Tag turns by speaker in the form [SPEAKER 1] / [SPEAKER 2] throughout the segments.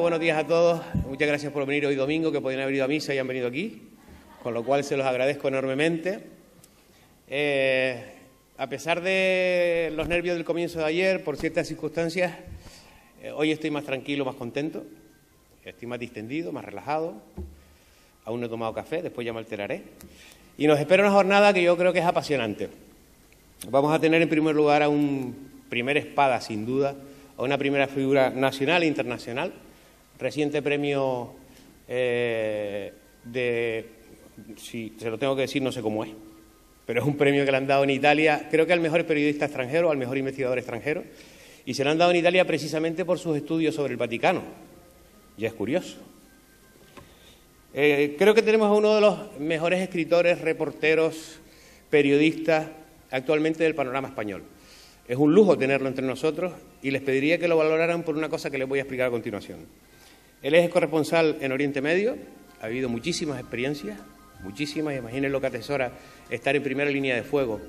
[SPEAKER 1] buenos días a todos. Muchas gracias por venir hoy domingo, que podían haber ido a misa y han venido aquí, con lo cual se los agradezco enormemente. Eh, a pesar de los nervios del comienzo de ayer, por ciertas circunstancias, eh, hoy estoy más tranquilo, más contento, estoy más distendido, más relajado. Aún no he tomado café, después ya me alteraré. Y nos espera una jornada que yo creo que es apasionante. Vamos a tener en primer lugar a un primer espada, sin duda, a una primera figura nacional e internacional, reciente premio eh, de, si se lo tengo que decir, no sé cómo es, pero es un premio que le han dado en Italia, creo que al mejor periodista extranjero, al mejor investigador extranjero, y se lo han dado en Italia precisamente por sus estudios sobre el Vaticano. Ya es curioso. Eh, creo que tenemos a uno de los mejores escritores, reporteros, periodistas actualmente del panorama español. Es un lujo tenerlo entre nosotros y les pediría que lo valoraran por una cosa que les voy a explicar a continuación. Él es corresponsal en Oriente Medio, ha habido muchísimas experiencias, muchísimas, imaginen lo que atesora estar en primera línea de fuego,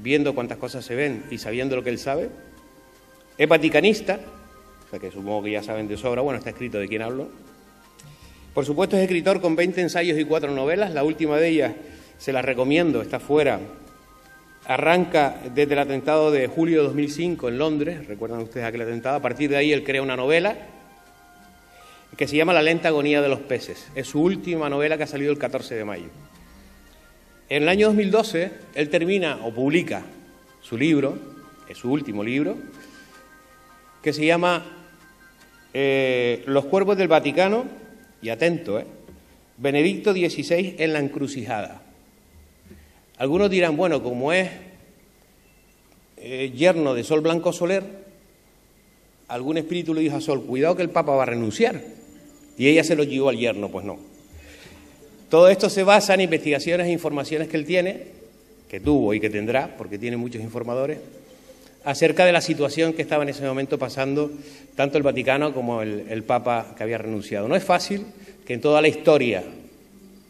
[SPEAKER 1] viendo cuántas cosas se ven y sabiendo lo que él sabe. Es vaticanista, o sea que supongo que ya saben de sobra, bueno, está escrito de quién hablo. Por supuesto es escritor con 20 ensayos y 4 novelas, la última de ellas se la recomiendo, está fuera. Arranca desde el atentado de julio de 2005 en Londres, recuerdan ustedes aquel atentado, a partir de ahí él crea una novela que se llama La lenta agonía de los peces. Es su última novela que ha salido el 14 de mayo. En el año 2012, él termina o publica su libro, es su último libro, que se llama eh, Los cuerpos del Vaticano, y atento, eh, Benedicto XVI en la encrucijada. Algunos dirán, bueno, como es eh, yerno de Sol Blanco Soler, algún espíritu le dijo a Sol, cuidado que el Papa va a renunciar. Y ella se lo llevó al yerno, pues no. Todo esto se basa en investigaciones e informaciones que él tiene, que tuvo y que tendrá, porque tiene muchos informadores, acerca de la situación que estaba en ese momento pasando tanto el Vaticano como el, Papa que había renunciado. No es fácil que en toda la historia,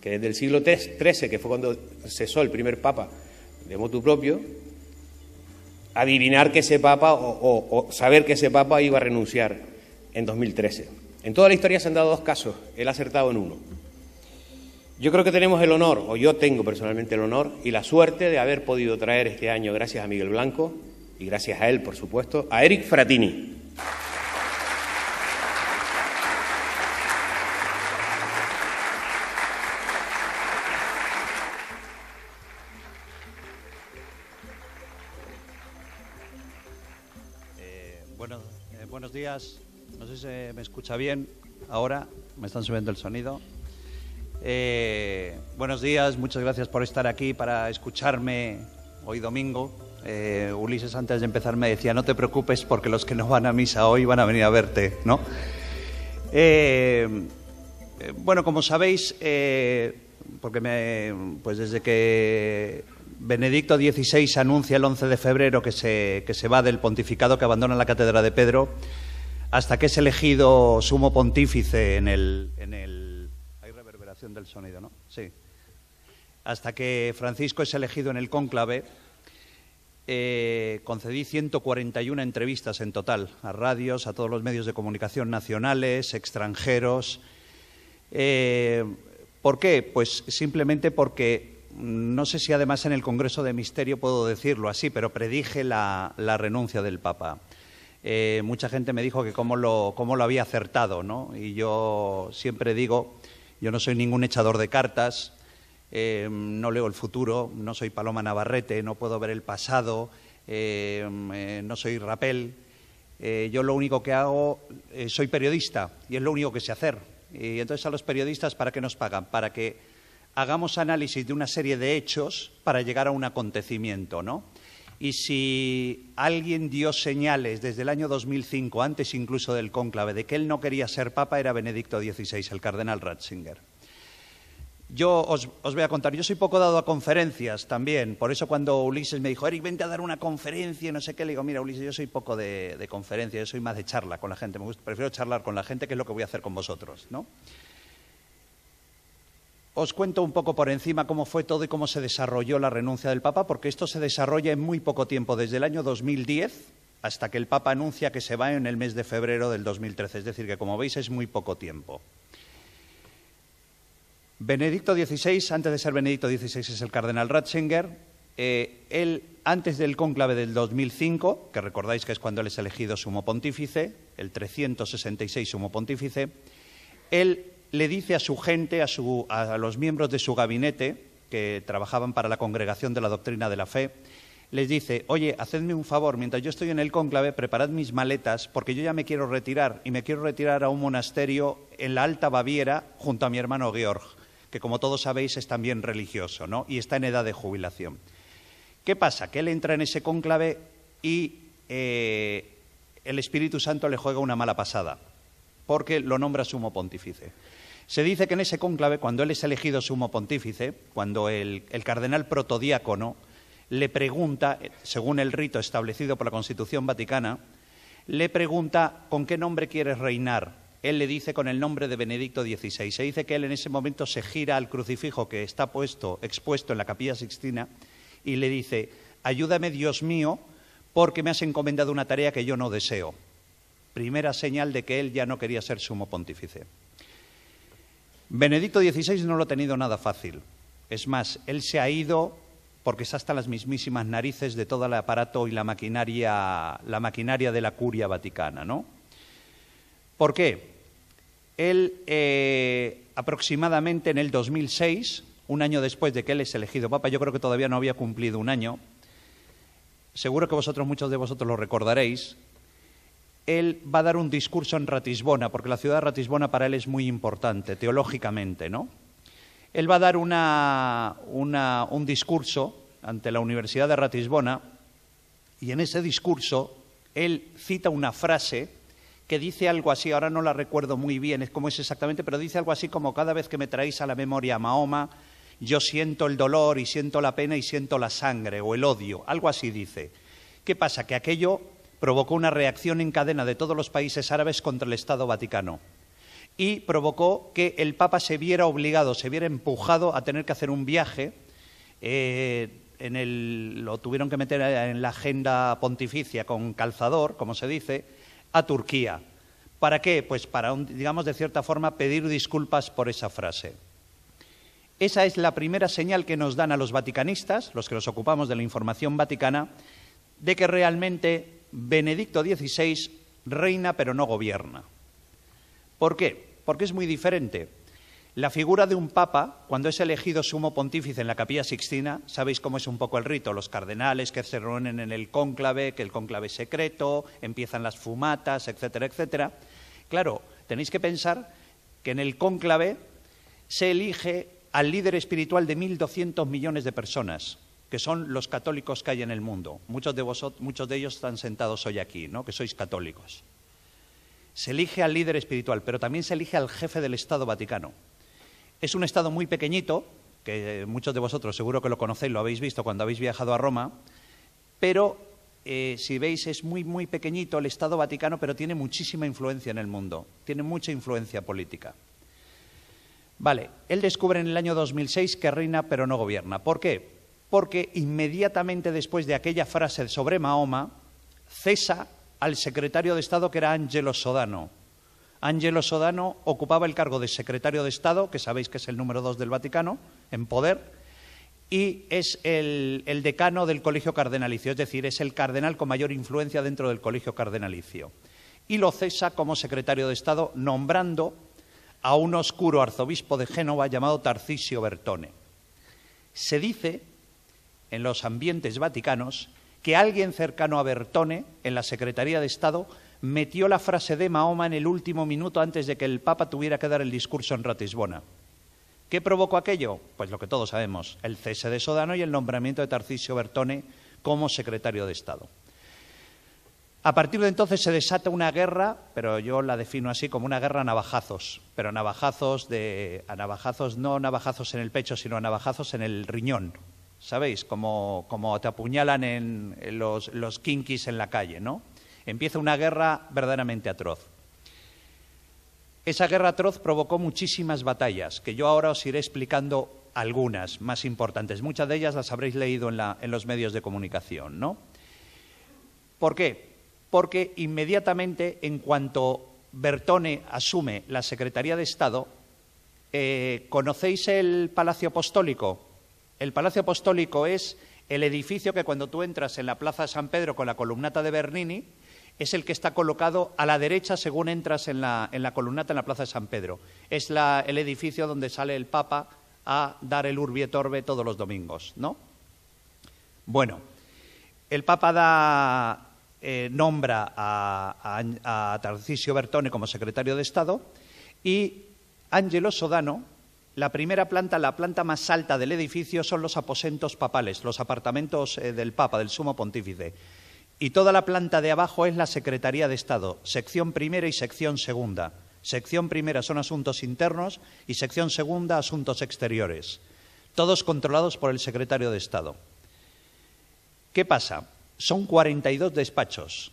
[SPEAKER 1] que desde el siglo XIII, que fue cuando cesó el primer Papa de motu propio, adivinar que ese Papa o saber que ese Papa iba a renunciar en 2013. En toda la historia se han dado dos casos, él ha acertado en uno. Yo creo que tenemos el honor, o yo tengo personalmente el honor y la suerte de haber podido traer este año, gracias a Miguel Blanco y gracias a él, por supuesto, a Eric Fratini.
[SPEAKER 2] Eh, eh, buenos días. No sé si me escucha bien ahora, me están subiendo el sonido. Eh, buenos días, muchas gracias por estar aquí para escucharme hoy domingo. Eh, Ulises antes de empezar me decía, no te preocupes porque los que no van a misa hoy van a venir a verte, ¿no? Eh, bueno, como sabéis, porque me, pues desde que Benedicto XVI anuncia el 11 de febrero que se, que se va del pontificado, que abandona la cátedra de Pedro, hasta que es elegido sumo pontífice en el, Hay reverberación del sonido, ¿no? Sí. Hasta que Francisco es elegido en el cónclave, eh, concedí 141 entrevistas en total a radios, a todos los medios de comunicación nacionales, extranjeros. Eh, ¿Por qué? Pues simplemente porque no sé si además en el Congreso de Misterio puedo decirlo así, pero predije la renuncia del Papa. Eh, mucha gente me dijo que cómo lo, había acertado, ¿no? Y yo siempre digo, yo no soy ningún echador de cartas, em, no leo el futuro, no soy Paloma Navarrete, no puedo ver el pasado, em, eh, no soy Rapel. Eh, yo lo único que hago, soy periodista y es lo único que sé hacer. Y entonces a los periodistas, ¿para qué nos pagan? Para que hagamos análisis de una serie de hechos para llegar a un acontecimiento, ¿no? Y si alguien dio señales desde el año 2005, antes incluso del cónclave, de que él no quería ser papa, era Benedicto XVI, el cardenal Ratzinger. Yo os, voy a contar, yo soy poco dado a conferencias también, por eso cuando Ulises me dijo, Eric, vente a dar una conferencia, no sé qué, le digo, mira Ulises, yo soy poco de, de conferencia, yo soy más de charla con la gente, me prefiero charlar con la gente, que es lo que voy a hacer con vosotros, ¿no? Os cuento un poco por encima cómo fue todo y cómo se desarrolló la renuncia del Papa, porque esto se desarrolla en muy poco tiempo, desde el año 2010 hasta que el Papa anuncia que se va en el mes de febrero del 2013. Es decir, que como veis es muy poco tiempo. Benedicto XVI, antes de ser Benedicto XVI, es el cardenal Ratzinger. Eh, él, antes del cónclave del 2005, que recordáis que es cuando él es elegido sumo pontífice, el 366 sumo pontífice, él le dice a su gente, a, los miembros de su gabinete, que trabajaban para la Congregación de la Doctrina de la Fe, les dice, oye, hacedme un favor, mientras yo estoy en el cónclave, preparad mis maletas, porque yo ya me quiero retirar, y me quiero retirar a un monasterio en la Alta Baviera junto a mi hermano Georg, que como todos sabéis es también religioso, ¿no? Y está en edad de jubilación. ¿Qué pasa? Que él entra en ese cónclave y eh, el Espíritu Santo le juega una mala pasada, porque lo nombra sumo pontífice. Se dice que en ese cónclave, cuando él es elegido sumo pontífice, cuando el, cardenal protodiácono le pregunta, según el rito establecido por la Constitución Vaticana, le pregunta con qué nombre quieres reinar. Él le dice con el nombre de Benedicto XVI. Se dice que él en ese momento se gira al crucifijo que está puesto, expuesto en la capilla sixtina y le dice, ayúdame Dios mío, porque me has encomendado una tarea que yo no deseo. Primera señal de que él ya no quería ser sumo pontífice. Benedicto XVI no lo ha tenido nada fácil. Es más, él se ha ido porque está hasta las mismísimas narices de todo el aparato y la maquinaria, la maquinaria de la curia vaticana, ¿no? ¿Por qué? Él, eh, aproximadamente en el 2006, un año después de que él es elegido papa, yo creo que todavía no había cumplido un año, seguro que vosotros, muchos de vosotros lo recordaréis, él va a dar un discurso en Ratisbona, porque la ciudad de Ratisbona para él es muy importante, teológicamente, ¿no? Él va a dar un discurso ante la Universidad de Ratisbona y en ese discurso él cita una frase que dice algo así, ahora no la recuerdo muy bien, es como es exactamente, pero dice algo así como cada vez que me traéis a la memoria a Mahoma, yo siento el dolor y siento la pena y siento la sangre o el odio, algo así dice. ¿Qué pasa? Que aquello provocó una reacción en cadena de todos los países árabes contra el Estado Vaticano y provocó que el Papa se viera obligado, se viera empujado a tener que hacer un viaje. Eh, en el, lo tuvieron que meter en la agenda pontificia con calzador, como se dice, a Turquía. ¿Para qué? Pues para, digamos, de cierta forma, pedir disculpas por esa frase. Esa es la primera señal que nos dan a los vaticanistas, los que nos ocupamos de la información vaticana, de que realmente Benedicto XVI reina pero no gobierna. ¿Por qué? Porque es muy diferente. La figura de un papa, cuando es elegido sumo pontífice en la capilla sixtina, sabéis cómo es un poco el rito, los cardenales que se reúnen en el cónclave, que el cónclave es secreto, empiezan las fumatas, etcétera, etcétera. Claro, tenéis que pensar que en el cónclave se elige al líder espiritual de 1.200 millones de personas que son los católicos que hay en el mundo. Muchos de, vosotros, muchos de ellos están sentados hoy aquí, ¿no? que sois católicos. Se elige al líder espiritual, pero también se elige al jefe del Estado Vaticano. Es un Estado muy pequeñito, que eh, muchos de vosotros seguro que lo conocéis, lo habéis visto cuando habéis viajado a Roma, pero eh, si veis es muy, muy pequeñito el Estado Vaticano, pero tiene muchísima influencia en el mundo, tiene mucha influencia política. Vale, él descubre en el año 2006 que reina pero no gobierna. ¿Por qué? porque inmediatamente después de aquella frase sobre Mahoma, cesa al secretario de Estado que era Angelo Sodano. Angelo Sodano ocupaba el cargo de secretario de Estado, que sabéis que es el número dos del Vaticano, en poder, y es el, el decano del colegio cardenalicio, es decir, es el cardenal con mayor influencia dentro del colegio cardenalicio. Y lo cesa como secretario de Estado, nombrando a un oscuro arzobispo de Génova llamado Tarcisio Bertone. Se dice en los ambientes vaticanos que alguien cercano a Bertone, en la Secretaría de Estado, metió la frase de Mahoma en el último minuto antes de que el Papa tuviera que dar el discurso en Ratisbona. ¿Qué provocó aquello? Pues lo que todos sabemos, el cese de Sodano y el nombramiento de Tarcisio Bertone como secretario de Estado. A partir de entonces se desata una guerra, pero yo la defino así como una guerra a navajazos, pero a navajazos de a navajazos no navajazos en el pecho, sino a navajazos en el riñón, ¿sabéis? Como, te apuñalan en, los, los en la calle, ¿no? Empieza una guerra verdaderamente atroz. Esa guerra atroz provocó muchísimas batallas, que yo ahora os iré explicando algunas más importantes. Muchas de ellas las habréis leído en, los medios de comunicación, ¿no? ¿Por qué? Porque inmediatamente, en cuanto Bertone asume la Secretaría de Estado, eh, ¿conocéis el Palacio Apostólico? El Palacio Apostólico es el edificio que cuando tú entras en la Plaza de San Pedro con la columnata de Bernini, es el que está colocado a la derecha según entras en la, columnata en la Plaza de San Pedro. Es el edificio donde sale el Papa a dar el Urbi et Orbe todos los domingos, ¿no? Bueno, el Papa da, eh, nombra a, a Tarcisio Bertone como secretario de Estado y Angelo Sodano, la primera planta, la planta más alta del edificio, son los aposentos papales, los apartamentos eh, del Papa, del Sumo Pontífice. Y toda la planta de abajo es la Secretaría de Estado, sección primera y sección segunda. Sección primera son asuntos internos y sección segunda asuntos exteriores, todos controlados por el secretario de Estado. ¿Qué pasa? Son 42 despachos.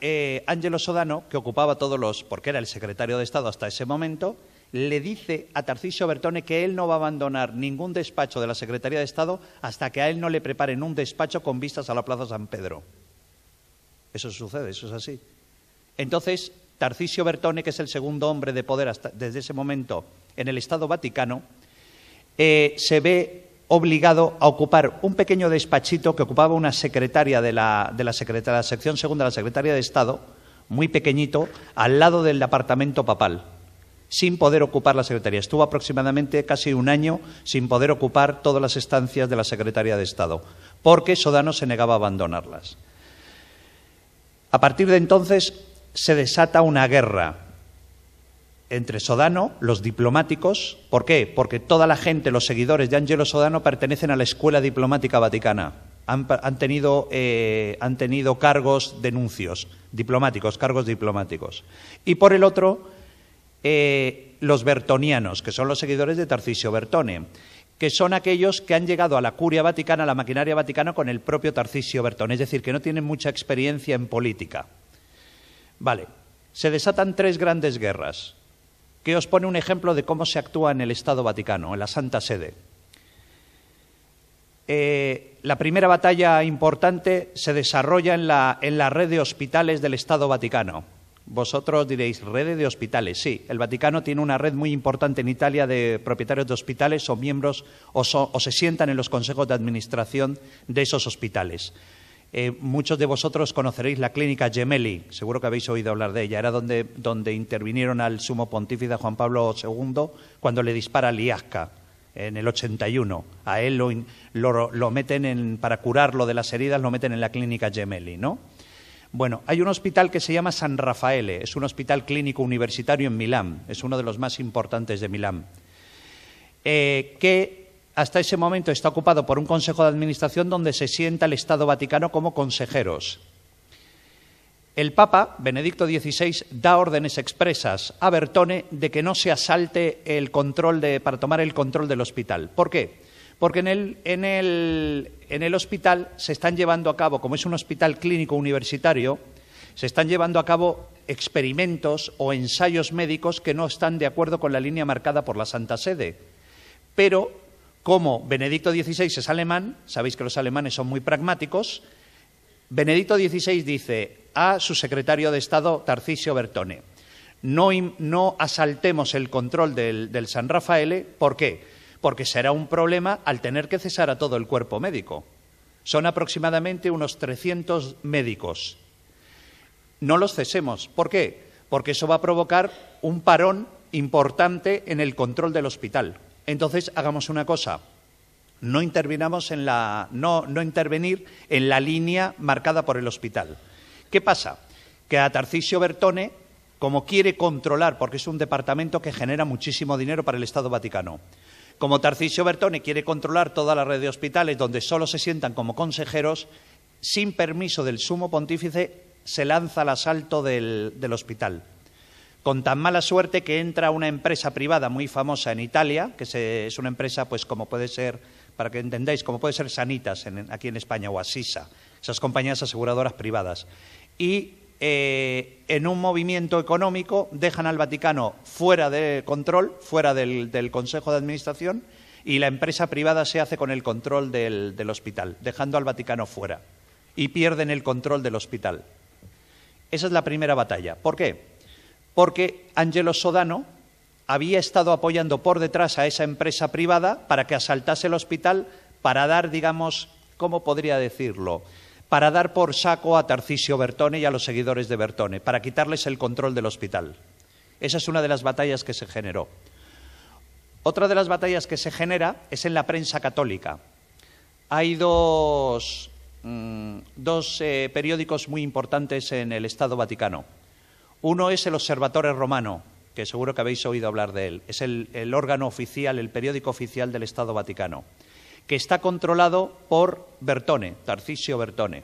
[SPEAKER 2] Eh, Ángelo Sodano, que ocupaba todos los, porque era el secretario de Estado hasta ese momento, le dice a Tarcisio Bertone que él no va a abandonar ningún despacho de la Secretaría de Estado hasta que a él no le preparen un despacho con vistas a la Plaza San Pedro. Eso sucede, eso es así. Entonces, Tarcisio Bertone, que es el segundo hombre de poder desde ese momento en el Estado Vaticano, eh, se ve obligado a ocupar un pequeño despachito que ocupaba una secretaria de la, sección segunda de la Secretaría de Estado, muy pequeñito, al lado del departamento papal sin poder ocupar la Secretaría. Estuvo aproximadamente casi un año sin poder ocupar todas las estancias de la Secretaría de Estado, porque Sodano se negaba a abandonarlas. A partir de entonces se desata una guerra entre Sodano, los diplomáticos, ¿por qué? Porque toda la gente, los seguidores de Angelo Sodano pertenecen a la Escuela Diplomática Vaticana. Han, tenido, eh, han tenido cargos, denuncios diplomáticos, cargos diplomáticos. Y por el otro, eh, los bertonianos, que son los seguidores de Tarcisio Bertone, que son aquellos que han llegado a la curia vaticana, a la maquinaria vaticana, con el propio Tarcisio Bertone, es decir, que no tienen mucha experiencia en política. Vale, se desatan tres grandes guerras, que os pone un ejemplo de cómo se actúa en el Estado Vaticano, en la Santa Sede. Eh, la primera batalla importante se desarrolla en la, en la red de hospitales del Estado Vaticano, vosotros diréis, redes de hospitales. Sí, el Vaticano tiene una red muy importante en Italia de propietarios de hospitales o miembros o, se sientan en los consejos de administración de esos hospitales. Eh, muchos de vosotros conoceréis la clínica Gemelli, seguro que habéis oído hablar de ella. Era donde, intervinieron al sumo pontífice Juan Pablo II cuando le dispara a Liasca en el 81. A él lo, lo, meten para curarlo de las heridas, lo meten en la clínica Gemelli, ¿no? Bueno, hay un hospital que se llama San Rafael, es un hospital clínico universitario en Milán, es uno de los más importantes de Milán, eh, que hasta ese momento está ocupado por un consejo de administración donde se sienta el Estado Vaticano como consejeros. El Papa, Benedicto XVI, da órdenes expresas a Bertone de que no se asalte el control para tomar el control del hospital. ¿Por qué? porque en el, hospital se están llevando a cabo, como es un hospital clínico universitario, se están llevando a cabo experimentos o ensayos médicos que no están de acuerdo con la línea marcada por la Santa Sede. Pero como Benedicto XVI es alemán, sabéis que los alemanes son muy pragmáticos, Benedicto XVI dice a su secretario de Estado, Tarcisio Bertone, no, asaltemos el control del, del San Rafael, ¿por qué? porque será un problema al tener que cesar a todo el cuerpo médico. Son aproximadamente unos 300 médicos. No los cesemos. ¿Por qué? Porque eso va a provocar un parón importante en el control del hospital. Entonces, hagamos una cosa. No, en la, no, no intervenir en la línea marcada por el hospital. ¿Qué pasa? Que a Tarcisio Bertone, como quiere controlar, porque es un departamento que genera muchísimo dinero para el Estado Vaticano, como Tarcisio Bertone quiere controlar toda la red de hospitales donde solo se sientan como consejeros, sin permiso del sumo pontífice se lanza al asalto del, hospital. Con tan mala suerte que entra una empresa privada muy famosa en Italia, que es una empresa, pues como puede ser, para que entendáis, como puede ser Sanitas aquí en España o Asisa, esas compañías aseguradoras privadas. Y eh, en un movimiento económico dejan al Vaticano fuera de control, fuera del, Consejo de Administración, y la empresa privada se hace con el control del, del, hospital, dejando al Vaticano fuera, y pierden el control del hospital. Esa es la primera batalla. ¿Por qué? Porque Angelo Sodano había estado apoyando por detrás a esa empresa privada para que asaltase el hospital para dar, digamos, ¿cómo podría decirlo? para dar por saco a Tarcisio Bertone y a los seguidores de Bertone, para quitarles el control del hospital. Esa es una de las batallas que se generó. Otra de las batallas que se genera es en la prensa católica. Hay dos, mm, eh, periódicos muy importantes en el Estado Vaticano. Uno es el Observatorio Romano, que seguro que habéis oído hablar de él. Es el órgano oficial, el periódico oficial del Estado Vaticano que está controlado por Bertone, Tarcisio Bertone.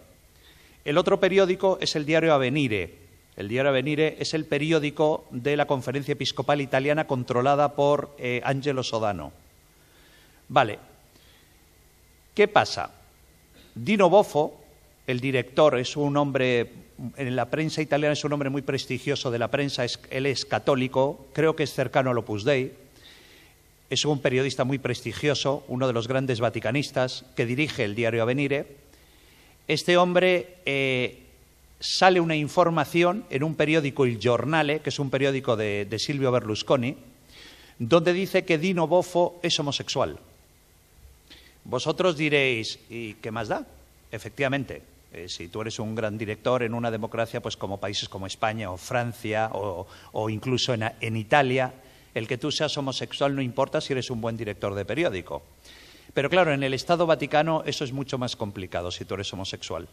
[SPEAKER 2] El otro periódico es el diario Avenire. El diario Avenire es el periódico de la Conferencia Episcopal Italiana controlada por eh, Angelo Sodano. Vale. ¿Qué pasa? Dino Bofo, el director, es un hombre en la prensa italiana, es un hombre muy prestigioso de la prensa, él es católico, creo que es cercano al Opus Dei, es un periodista muy prestigioso, uno de los grandes vaticanistas, que dirige el diario Avenire. Este hombre eh, sale una información en un periódico Il Giornale, que es un periódico de, Silvio Berlusconi, donde dice que Dino Bofo es homosexual. Vosotros diréis, ¿y qué más da? Efectivamente, eh, si tú eres un gran director en una democracia, pues como países como España o Francia o, incluso en Italia, el que tú seas homosexual no importa si eres un buen director de periódico. Pero claro, en el Estado Vaticano eso es mucho más complicado si tú eres homosexual.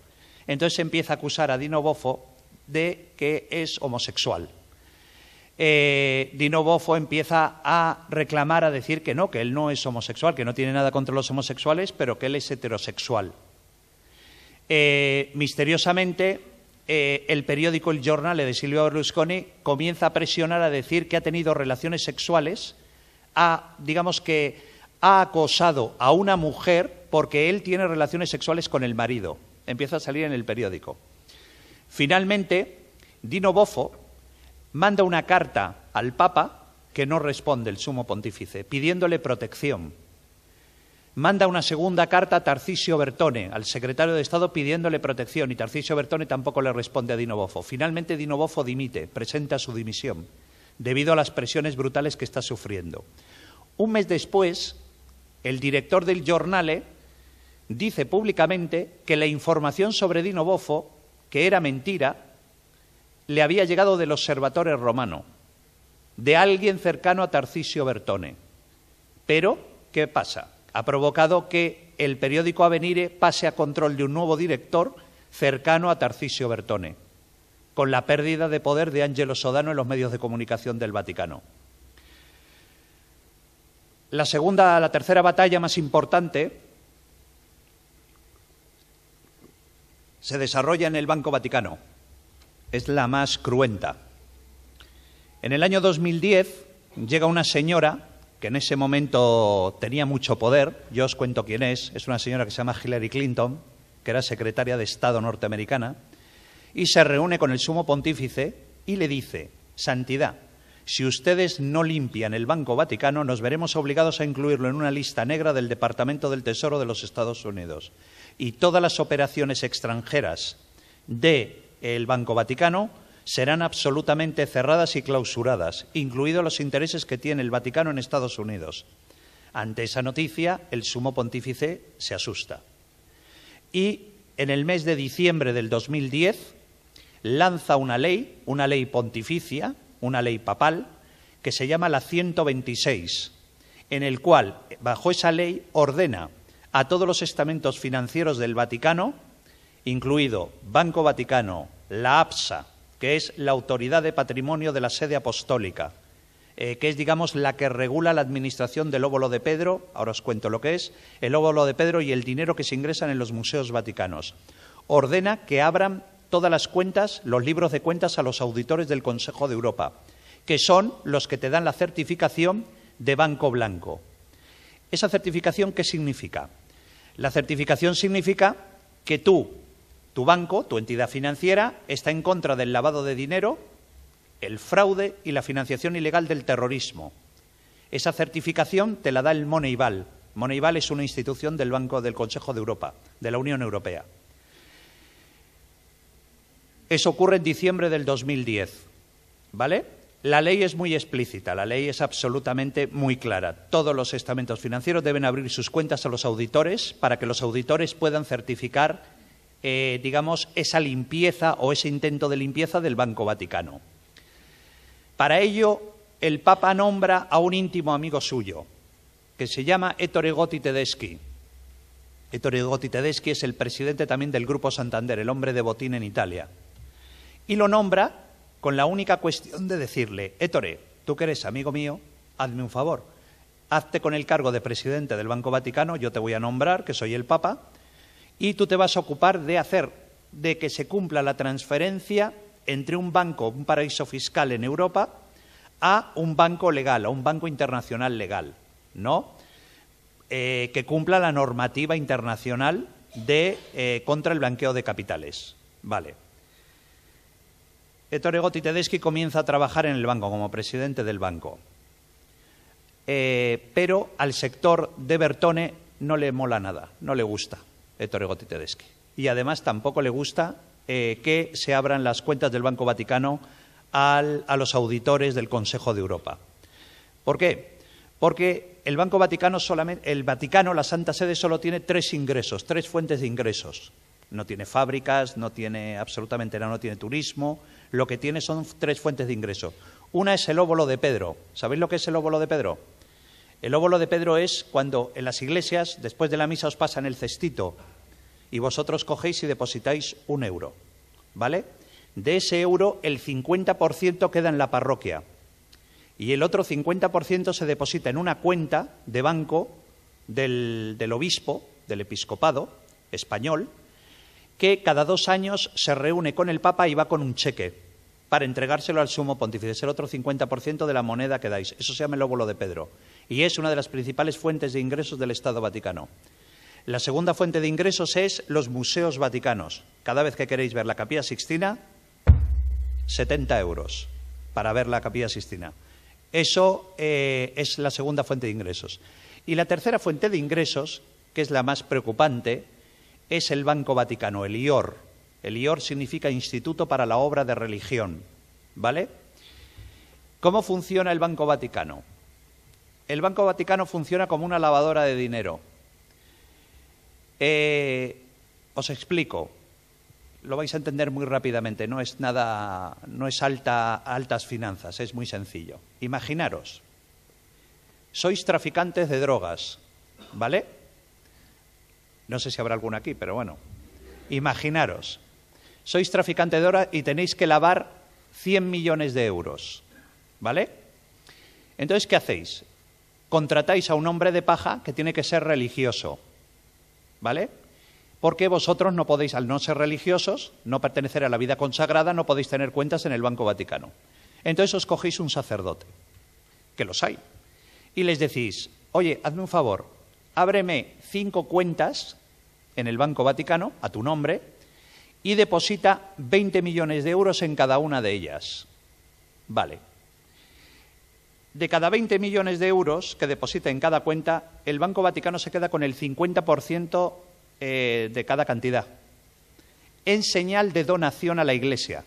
[SPEAKER 2] Entonces empieza a acusar a Dino Bofo de que es homosexual. Eh, Dino Bofo empieza a reclamar, a decir que no, que él no es homosexual, que no tiene nada contra los homosexuales, pero que él es heterosexual. Eh, misteriosamente, eh, el periódico El Giornale de Silvio Berlusconi comienza a presionar a decir que ha tenido relaciones sexuales, a, digamos que ha acosado a una mujer porque él tiene relaciones sexuales con el marido. Empieza a salir en el periódico. Finalmente, Dino Bofo manda una carta al Papa que no responde el sumo pontífice, pidiéndole protección manda una segunda carta a Tarcisio Bertone, al secretario de Estado, pidiéndole protección, y Tarcisio Bertone tampoco le responde a Dino Finalmente, Dino dimite, presenta su dimisión, debido a las presiones brutales que está sufriendo. Un mes después, el director del Giornale dice públicamente que la información sobre Dino que era mentira, le había llegado del Observatorio Romano, de alguien cercano a Tarcisio Bertone. Pero, ¿qué pasa? ha provocado que el periódico Avenire pase a control de un nuevo director cercano a Tarcisio Bertone, con la pérdida de poder de Angelo Sodano en los medios de comunicación del Vaticano. La segunda, la tercera batalla más importante se desarrolla en el Banco Vaticano. Es la más cruenta. En el año 2010 llega una señora que en ese momento tenía mucho poder. Yo os cuento quién es. Es una señora que se llama Hillary Clinton, que era secretaria de Estado norteamericana, y se reúne con el sumo pontífice y le dice, Santidad, si ustedes no limpian el Banco Vaticano, nos veremos obligados a incluirlo en una lista negra del Departamento del Tesoro de los Estados Unidos. Y todas las operaciones extranjeras del el Banco Vaticano serán absolutamente cerradas y clausuradas, incluidos los intereses que tiene el Vaticano en Estados Unidos. Ante esa noticia, el sumo pontífice se asusta. Y en el mes de diciembre del 2010 lanza una ley, una ley pontificia, una ley papal, que se llama la 126, en el cual, bajo esa ley, ordena a todos los estamentos financieros del Vaticano, incluido Banco Vaticano, la APSA, que es la autoridad de patrimonio de la sede apostólica, eh, que es, digamos, la que regula la administración del óvulo de Pedro, ahora os cuento lo que es, el óvulo de Pedro y el dinero que se ingresan en los museos vaticanos. Ordena que abran todas las cuentas, los libros de cuentas a los auditores del Consejo de Europa, que son los que te dan la certificación de Banco Blanco. ¿Esa certificación qué significa? La certificación significa que tú tu banco, tu entidad financiera, está en contra del lavado de dinero, el fraude y la financiación ilegal del terrorismo. Esa certificación te la da el Moneyval. Moneyval es una institución del Banco del Consejo de Europa, de la Unión Europea. Eso ocurre en diciembre del 2010. ¿Vale? La ley es muy explícita, la ley es absolutamente muy clara. Todos los estamentos financieros deben abrir sus cuentas a los auditores para que los auditores puedan certificar eh, digamos, esa limpieza o ese intento de limpieza del Banco Vaticano. Para ello, el Papa nombra a un íntimo amigo suyo, que se llama Ettore Gotti Tedeschi. Ettore Gotti Tedeschi es el presidente también del Grupo Santander, el hombre de botín en Italia. Y lo nombra con la única cuestión de decirle, Ettore, tú que eres amigo mío, hazme un favor. Hazte con el cargo de presidente del Banco Vaticano, yo te voy a nombrar, que soy el Papa, y tú te vas a ocupar de hacer de que se cumpla la transferencia entre un banco, un paraíso fiscal en Europa, a un banco legal, a un banco internacional legal, ¿no? Eh, que cumpla la normativa internacional de, eh, contra el blanqueo de capitales. Vale. Ettore Gotti Tedeschi comienza a trabajar en el banco como presidente del banco. Eh, pero al sector de Bertone no le mola nada, no le gusta gotti Tedeschi. Y además tampoco le gusta eh, que se abran las cuentas del Banco Vaticano al, a los auditores del Consejo de Europa. ¿Por qué? Porque el Banco Vaticano solamente, el Vaticano, la Santa Sede, solo tiene tres ingresos, tres fuentes de ingresos. No tiene fábricas, no tiene absolutamente nada, no tiene turismo. Lo que tiene son tres fuentes de ingresos. Una es el óvulo de Pedro. ¿Sabéis lo que es el óvulo de Pedro? El óvulo de Pedro es cuando en las iglesias, después de la misa, os pasan el cestito y vosotros cogéis y depositáis un euro. ¿Vale? De ese euro, el 50% queda en la parroquia y el otro 50% se deposita en una cuenta de banco del, obispo, del episcopado español, que cada dos años se reúne con el Papa y va con un cheque para entregárselo al sumo pontífice. Es el otro 50% de la moneda que dais. Eso se llama el óvulo de Pedro y es una de las principales fuentes de ingresos del Estado Vaticano. La segunda fuente de ingresos es los museos vaticanos. Cada vez que queréis ver la Capilla Sixtina, 70 euros para ver la Capilla Sixtina. Eso eh, es la segunda fuente de ingresos. Y la tercera fuente de ingresos, que es la más preocupante, es el Banco Vaticano, el IOR. El IOR significa Instituto para la Obra de Religión. ¿Vale? ¿Cómo funciona el Banco Vaticano? el Banco Vaticano funciona como una lavadora de dinero. Eh, os explico, lo vais a entender muy rápidamente, no es nada, no es alta, altas finanzas, es muy sencillo. Imaginaros, sois traficantes de drogas, ¿vale? No sé si habrá alguna aquí, pero bueno. Imaginaros, sois traficantes de drogas y tenéis que lavar 100 millones de euros, ¿vale? Entonces, ¿qué hacéis? contratáis a un hombre de paja que tiene que ser religioso. ¿Vale? Porque vosotros no podéis, al no ser religiosos, no pertenecer a la vida consagrada, no podéis tener cuentas en el Banco Vaticano. Entonces os cogéis un sacerdote, que los hay, y les decís, oye, hazme un favor, ábreme cinco cuentas en el Banco Vaticano, a tu nombre, y deposita 20 millones de euros en cada una de ellas. Vale, de cada 20 millones de euros que deposita en cada cuenta, el Banco Vaticano se queda con el 50% eh, de cada cantidad, en señal de donación a la Iglesia.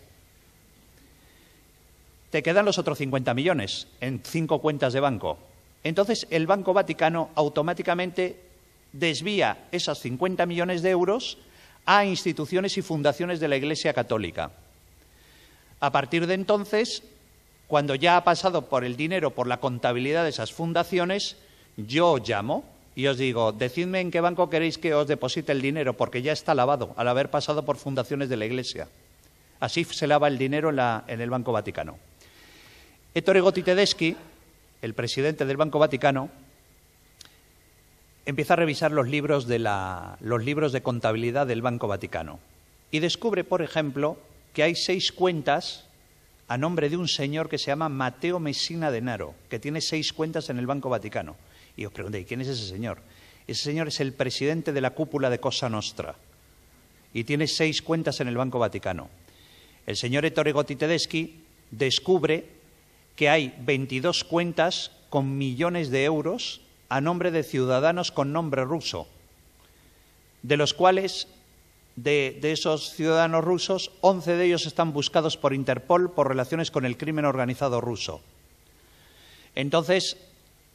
[SPEAKER 2] Te quedan los otros 50 millones en cinco cuentas de banco. Entonces, el Banco Vaticano automáticamente desvía esos 50 millones de euros a instituciones y fundaciones de la Iglesia Católica. A partir de entonces, cuando ya ha pasado por el dinero, por la contabilidad de esas fundaciones, yo os llamo y os digo, decidme en qué banco queréis que os deposite el dinero, porque ya está lavado al haber pasado por fundaciones de la Iglesia. Así se lava el dinero en, el Banco Vaticano. Ettore Gotti Tedeschi, el presidente del Banco Vaticano, empieza a revisar los libros de, los libros de contabilidad del Banco Vaticano y descubre, por ejemplo, que hay seis cuentas a nombre de un señor que se llama Mateo Messina de Naro, que tiene seis cuentas en el Banco Vaticano. Y os preguntéis, ¿quién es ese señor? Ese señor es el presidente de la cúpula de Cosa Nostra y tiene seis cuentas en el Banco Vaticano. El señor Ettore Gotti Tedeschi descubre que hay 22 cuentas con millones de euros a nombre de ciudadanos con nombre ruso, de los cuales de, esos ciudadanos rusos, 11 de ellos están buscados por Interpol por relaciones con el crimen organizado ruso. Entonces,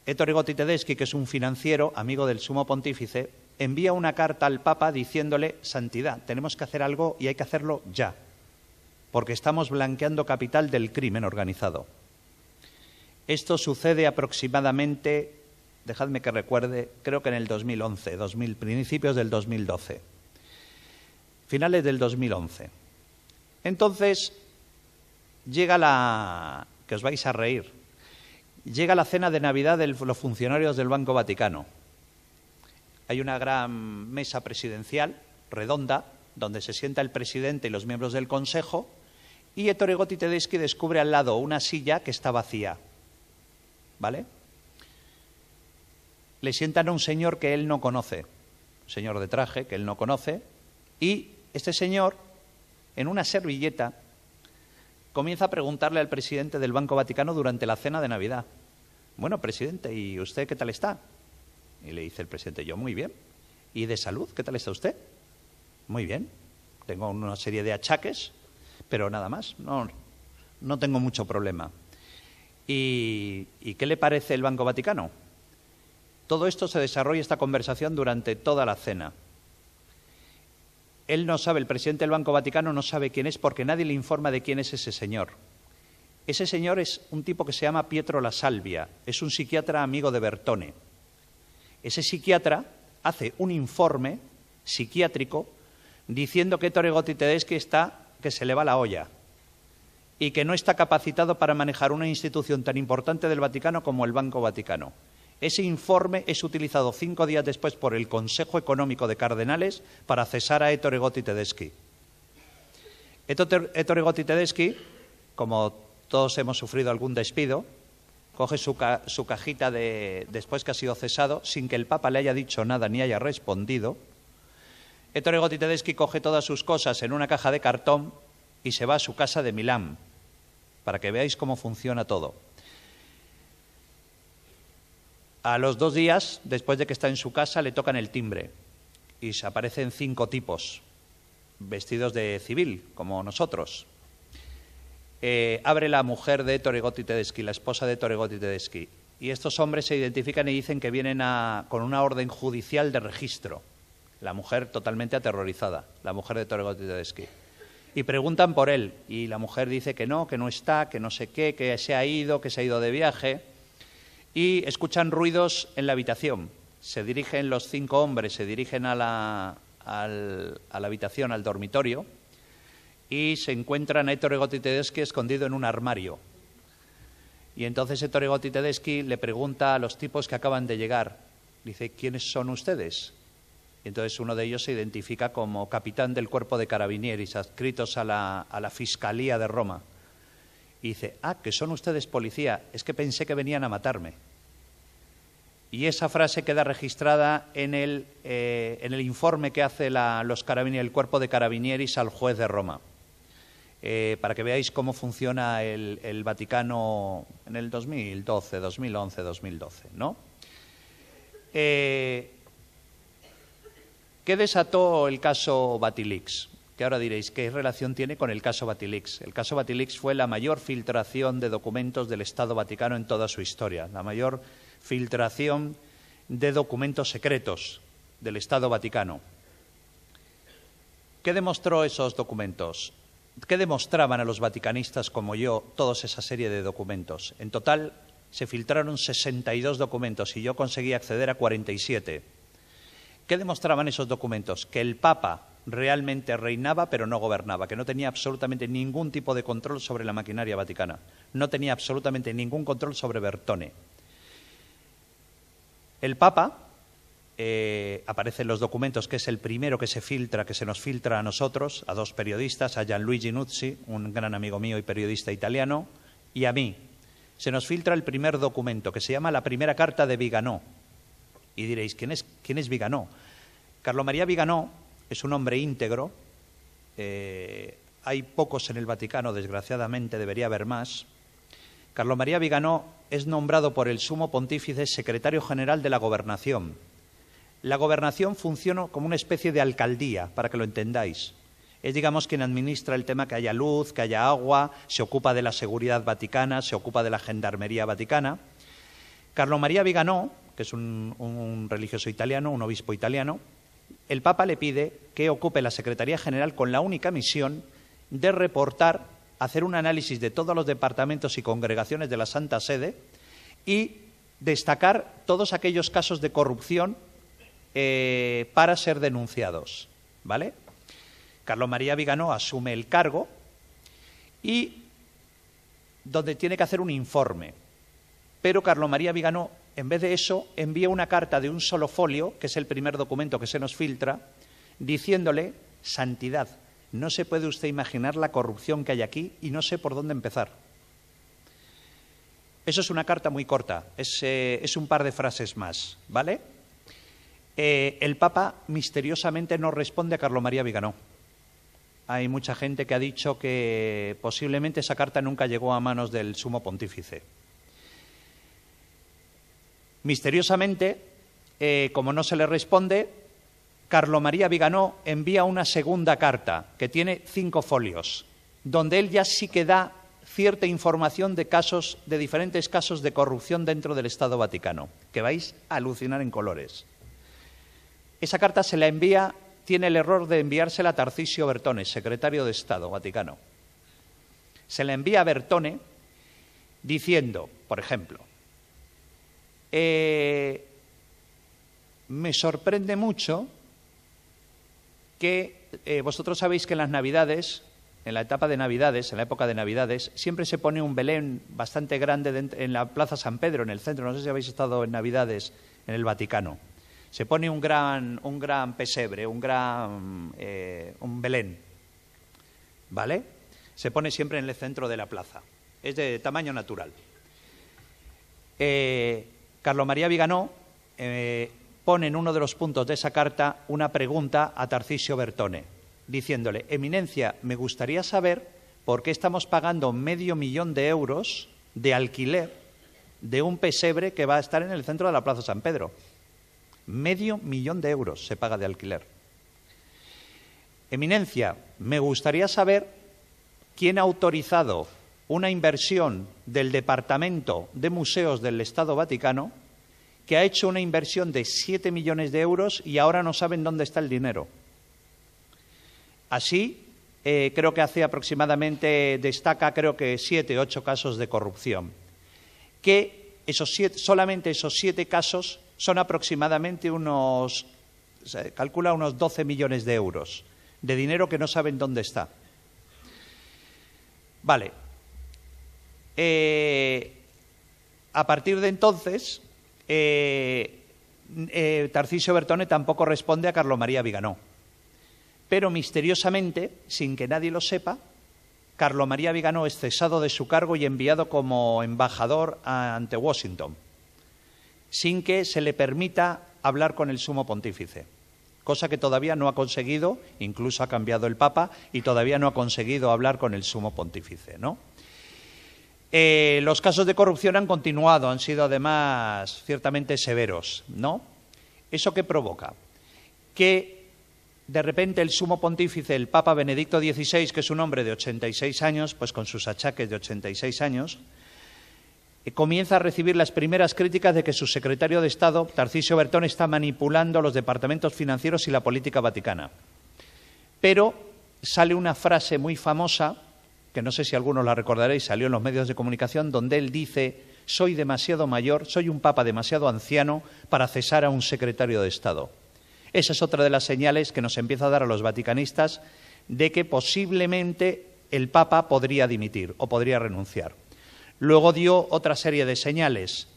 [SPEAKER 2] Ettore Tedeschi, que es un financiero, amigo del sumo pontífice, envía una carta al Papa diciéndole, Santidad, tenemos que hacer algo y hay que hacerlo ya, porque estamos blanqueando capital del crimen organizado. Esto sucede aproximadamente, dejadme que recuerde, creo que en el 2011, 2000, principios del 2012 finales del 2011. Entonces, llega la... que os vais a reír. Llega la cena de Navidad de los funcionarios del Banco Vaticano. Hay una gran mesa presidencial, redonda, donde se sienta el presidente y los miembros del Consejo, y Ettore Gotti Tedeschi descubre al lado una silla que está vacía. ¿Vale? Le sientan a un señor que él no conoce, señor de traje que él no conoce, y este señor, en una servilleta, comienza a preguntarle al presidente del Banco Vaticano durante la cena de Navidad. Bueno, presidente, ¿y usted qué tal está? Y le dice el presidente, yo muy bien. ¿Y de salud? ¿Qué tal está usted? Muy bien. Tengo una serie de achaques, pero nada más. No, tengo mucho problema. ¿Y qué le parece el Banco Vaticano? Todo esto se desarrolla esta conversación durante toda la cena. Él no sabe, el presidente del Banco Vaticano no sabe quién es porque nadie le informa de quién es ese señor. Ese señor es un tipo que se llama Pietro La Salvia, es un psiquiatra amigo de Bertone. Ese psiquiatra hace un informe psiquiátrico diciendo que Tore está que se le va la olla y que no está capacitado para manejar una institución tan importante del Vaticano como el Banco Vaticano. Ese informe es utilizado cinco días después por el Consejo Económico de Cardenales para cesar a Ettore Gotti Tedeschi. Ettore Gotti Tedeschi, como todos hemos sufrido algún despido, coge su, cajita de, después que ha sido cesado, sin que el Papa le haya dicho nada ni haya respondido. Ettore Gotti Tedeschi coge todas sus cosas en una caja de cartón y se va a su casa de Milán, para que veáis cómo funciona todo. A los dos días, después de que está en su casa, le tocan el timbre y se aparecen cinco tipos, vestidos de civil, como nosotros. Eh, abre la mujer de Toregotti Tedeschi, la esposa de Toregotti Tedeschi. Y estos hombres se identifican y dicen que vienen con una orden judicial de registro. La mujer totalmente aterrorizada, la mujer de Toregotti Tedeschi. Y preguntan por él. Y la mujer dice que no, que no está, que no sé qué, que se ha ido, que se ha ido de viaje y escuchan ruidos en la habitación. Se dirigen los cinco hombres, se dirigen a la, habitación, al dormitorio, y se encuentran a Héctor Tedeschi escondido en un armario. Y entonces Héctor Tedeschi le pregunta a los tipos que acaban de llegar, dice, ¿quiénes son ustedes? Y entonces uno de ellos se identifica como capitán del cuerpo de carabinieris adscritos a la, a la Fiscalía de Roma. Y dice, ah, que son ustedes policía, es que pensé que venían a matarme. Y esa frase queda registrada en el, eh, en el informe que hace los el cuerpo de carabinieris al juez de Roma, eh, para que veáis cómo funciona el, Vaticano en el 2012, 2011, 2012, ¿no? Eh, ¿Qué desató el caso Batilix? Que ahora diréis, ¿qué relación tiene con el caso Batilix? El caso Batilix fue la mayor filtración de documentos del Estado Vaticano en toda su historia, la mayor filtración de documentos secretos del Estado Vaticano. ¿Qué demostró esos documentos? ¿Qué demostraban a los vaticanistas como yo ...todos esa serie de documentos? En total se filtraron 62 documentos y yo conseguí acceder a 47. ¿Qué demostraban esos documentos? Que el Papa realmente reinaba pero no gobernaba, que no tenía absolutamente ningún tipo de control sobre la maquinaria vaticana, no tenía absolutamente ningún control sobre Bertone, el Papa eh, aparece en los documentos que es el primero que se filtra, que se nos filtra a nosotros, a dos periodistas, a Gianluigi Nuzzi, un gran amigo mío y periodista italiano, y a mí. Se nos filtra el primer documento, que se llama la primera carta de Viganó. Y diréis, ¿quién es, quién es Viganó? Carlo María Viganó es un hombre íntegro. Eh, hay pocos en el Vaticano, desgraciadamente debería haber más, Carlos María Viganó es nombrado por el sumo pontífice secretario general de la gobernación. La gobernación funciona como una especie de alcaldía, para que lo entendáis. Es, digamos, quien administra el tema que haya luz, que haya agua, se ocupa de la seguridad vaticana, se ocupa de la gendarmería vaticana. Carlo María Viganó, que es un religioso italiano, un obispo italiano, el Papa le pide que ocupe la Secretaría General con la única misión de reportar hacer un análisis de todos los departamentos y congregaciones de la Santa Sede y destacar todos aquellos casos de corrupción eh, para ser denunciados. ¿Vale? Carlos María Viganó asume el cargo y donde tiene que hacer un informe. Pero Carlos María Viganó, en vez de eso, envía una carta de un solo folio, que es el primer documento que se nos filtra, diciéndole, Santidad, no se puede usted imaginar la corrupción que hay aquí y no sé por dónde empezar. Eso es una carta muy corta, es, eh, un par de frases más, ¿vale? Eh, el Papa misteriosamente no responde a Carlo María Viganó. Hay mucha gente que ha dicho que posiblemente esa carta nunca llegó a manos del sumo pontífice. Misteriosamente, eh, como no se le responde, Carlo María Viganó envía una segunda carta que tiene cinco folios, donde él ya sí que da cierta información de casos, de diferentes casos de corrupción dentro del Estado Vaticano, que vais a alucinar en colores. Esa carta se la envía, tiene el error de enviársela a Tarcisio Bertone, secretario de Estado Vaticano. Se la envía a Bertone diciendo, por ejemplo, eh, me sorprende mucho que eh, vosotros sabéis que en las Navidades, en la etapa de Navidades, en la época de Navidades, siempre se pone un Belén bastante grande en la Plaza San Pedro, en el centro. No sé si habéis estado en Navidades en el Vaticano. Se pone un gran, un gran pesebre, un gran eh, un Belén. ¿Vale? Se pone siempre en el centro de la plaza. Es de tamaño natural. Eh, Carlos María Viganó pone en uno de los puntos de esa carta una pregunta a Tarcisio Bertone, diciéndole, Eminencia, me gustaría saber por qué estamos pagando medio millón de euros de alquiler de un pesebre que va a estar en el centro de la Plaza San Pedro. Medio millón de euros se paga de alquiler. Eminencia, me gustaría saber quién ha autorizado una inversión del Departamento de Museos del Estado Vaticano que ha hecho una inversión de 7 millones de euros y ahora no saben dónde está el dinero. Así, eh, creo que hace aproximadamente, destaca creo que siete, ocho casos de corrupción, que solamente esos siete casos son aproximadamente unos, se calcula unos 12 millones de euros de dinero que no saben dónde está. Vale. Eh, a partir de entonces, eh, eh, Tarcisio Bertone tampoco responde a Carlo María Viganó. Pero misteriosamente, sin que nadie lo sepa, Carlo María Viganó es cesado de su cargo y enviado como embajador ante Washington, sin que se le permita hablar con el sumo pontífice, cosa que todavía no ha conseguido, incluso ha cambiado el Papa, y todavía no ha conseguido hablar con el sumo pontífice, ¿no? Eh, los casos de corrupción han continuado, han sido además ciertamente severos, ¿no? ¿Eso qué provoca? Que de repente el sumo pontífice, el Papa Benedicto XVI, que es un hombre de 86 años, pues con sus achaques de 86 años, eh, comienza a recibir las primeras críticas de que su secretario de Estado, Tarcisio Bertón, está manipulando los departamentos financieros y la política vaticana. Pero sale una frase muy famosa que no sé si algunos la recordaréis, salió en los medios de comunicación, donde él dice, soy demasiado mayor, soy un papa demasiado anciano para cesar a un secretario de Estado. Esa es otra de las señales que nos empieza a dar a los vaticanistas de que posiblemente el papa podría dimitir o podría renunciar. Luego dio otra serie de señales.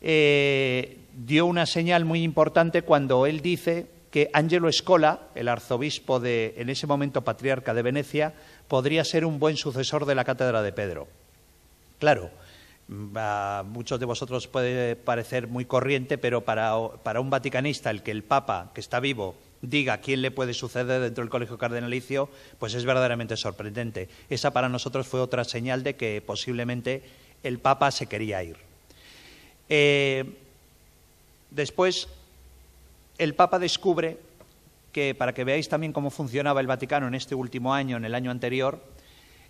[SPEAKER 2] Eh, dio una señal muy importante cuando él dice que Angelo Escola, el arzobispo de, en ese momento patriarca de Venecia, podría ser un buen sucesor de la cátedra de Pedro. Claro, mm, a muchos de vosotros puede parecer muy corriente, pero para, un vaticanista el que el Papa, que está vivo, diga quién le puede suceder dentro del colegio cardenalicio, pues es verdaderamente sorprendente. Esa para nosotros fue otra señal de que posiblemente el Papa se quería ir. Eh, después, el Papa descubre para que veáis también cómo funcionaba el Vaticano en este último año, en el año anterior,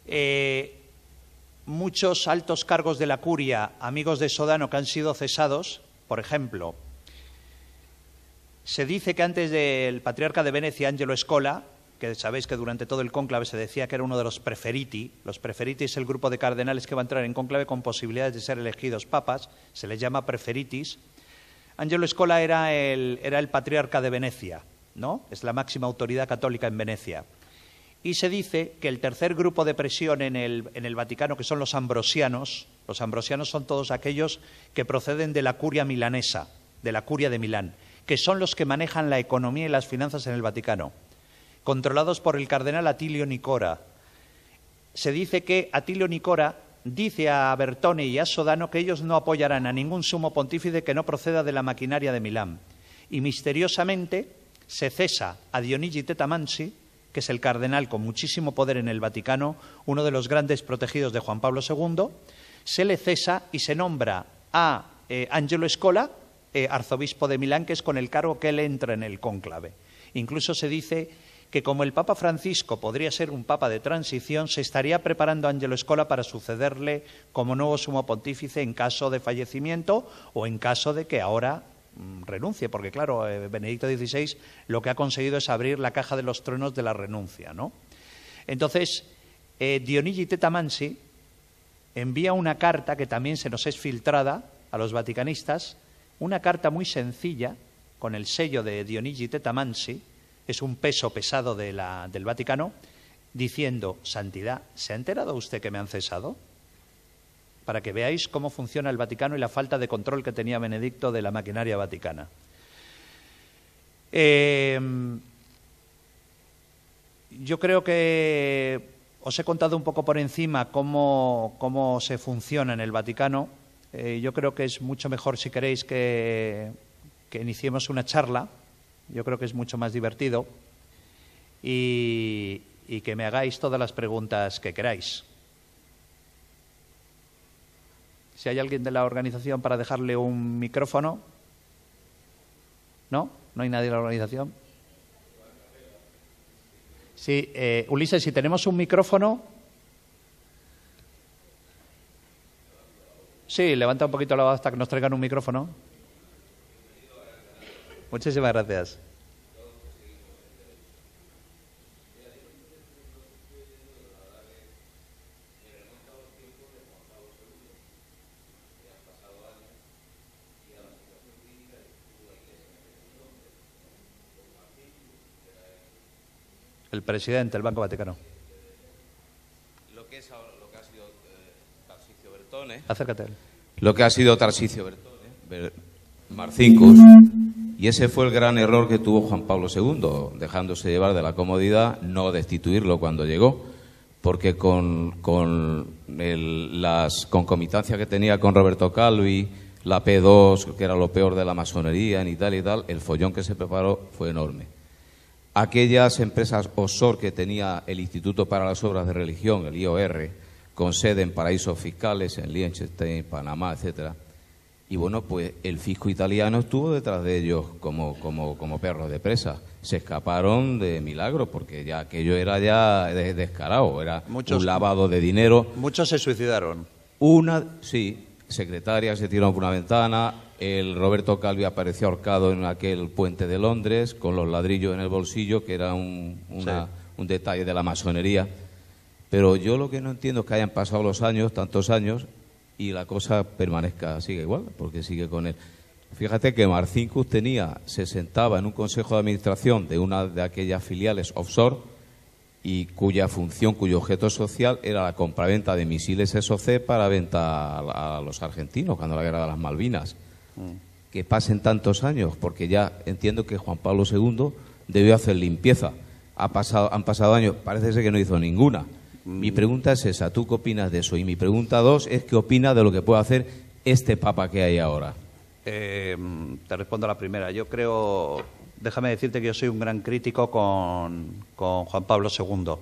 [SPEAKER 2] eh, muchos altos cargos de la curia, amigos de Sodano que han sido cesados, por ejemplo, se dice que antes del patriarca de Venecia, Angelo Escola, que sabéis que durante todo el cónclave se decía que era uno de los preferiti, los preferiti es el grupo de cardenales que va a entrar en cónclave con posibilidades de ser elegidos papas, se les llama preferitis. Angelo Escola era el patriarca de Venecia. ¿no? Es la máxima autoridad católica en Venecia. Y se dice que el tercer grupo de presión en el, en el Vaticano, que son los ambrosianos, los ambrosianos son todos aquellos que proceden de la curia milanesa, de la curia de Milán, que son los que manejan la economía y las finanzas en el Vaticano, controlados por el cardenal Atilio Nicora. Se dice que Atilio Nicora dice a Bertone y a Sodano que ellos no apoyarán a ningún sumo pontífice que no proceda de la maquinaria de Milán. Y misteriosamente, se cesa a Dionigi Tetamansi, que es el cardenal con muchísimo poder en el Vaticano, uno de los grandes protegidos de Juan Pablo II, se le cesa y se nombra a eh, Angelo Escola, eh, arzobispo de Milán, que es con el cargo que él entra en el cónclave. Incluso se dice que como el Papa Francisco podría ser un Papa de transición, se estaría preparando a Angelo Escola para sucederle como nuevo sumo pontífice en caso de fallecimiento o en caso de que ahora Mm, renuncie, porque claro, eh, Benedicto XVI lo que ha conseguido es abrir la caja de los truenos de la renuncia, ¿no? Entonces, eh, Dionigi Tetamansi envía una carta que también se nos es filtrada a los vaticanistas, una carta muy sencilla con el sello de Dionigi Tetamansi, es un peso pesado de la, del Vaticano, diciendo, Santidad, ¿se ha enterado usted que me han cesado? para que veáis cómo funciona el Vaticano y la falta de control que tenía Benedicto de la maquinaria vaticana. Em, yo creo que os he contado un poco por encima cómo, se funciona en el Vaticano. Eh, yo creo que es mucho mejor, si queréis, que, iniciemos una charla. Yo creo que es mucho más divertido. y que me hagáis todas las preguntas que queráis. Si hay alguien de la organización para dejarle un micrófono. ¿No? ¿No hay nadie de la organización? Sí, eh, Ulises, si tenemos un micrófono. Sí, levanta un poquito la voz hasta que nos traigan un micrófono. Muchísimas gracias. presidente del Banco Vaticano. Lo que, lo
[SPEAKER 3] que ha sido eh, Tarsicio Bertone.
[SPEAKER 2] Acércate Lo que ha sido Tarsicio
[SPEAKER 3] Bertone, Marcincos. Y ese fue el gran error que tuvo Juan Pablo II, dejándose llevar de la comodidad, no destituirlo cuando llegó, porque con, las concomitancias que tenía con Roberto Calvi, la P2, que era lo peor de la masonería en Italia y tal, el follón que se preparó fue enorme aquellas empresas OSOR que tenía el Instituto para las Obras de Religión, el IOR, con sede en paraísos fiscales, en Liechtenstein, Panamá, etcétera. Y bueno, pues el fisco italiano estuvo detrás de ellos como, como, como perros de presa. Se escaparon de milagro porque ya aquello era ya descarado, era un lavado de dinero. Muchos se suicidaron. Una, sí, secretaria se tiró por una ventana, el Roberto Calvi apareció ahorcado en aquel puente de Londres con los ladrillos en el bolsillo, que era un, un detalle de la masonería. Pero yo lo que no entiendo es que hayan pasado los años, tantos años, y la cosa permanezca, sigue igual, porque sigue con él. Fíjate que Marcinkus tenía, se sentaba en un consejo de administración de una de aquellas filiales offshore, y cuya función, cuyo objeto social era la compraventa de misiles SOC para venta a, los argentinos cuando la guerra de las Malvinas. Mm. Que pasen tantos años, porque ya entiendo que Juan Pablo II debió hacer limpieza. Ha pasado, han pasado años, parece ser que no hizo ninguna. Mm. Mi pregunta es esa, ¿tú qué opinas de eso? Y mi pregunta dos es qué opina de lo que puede hacer este Papa que hay
[SPEAKER 2] ahora. Eh, te respondo a la primera. Yo creo déjame decirte que yo soy un gran crítico con, con Juan Pablo II.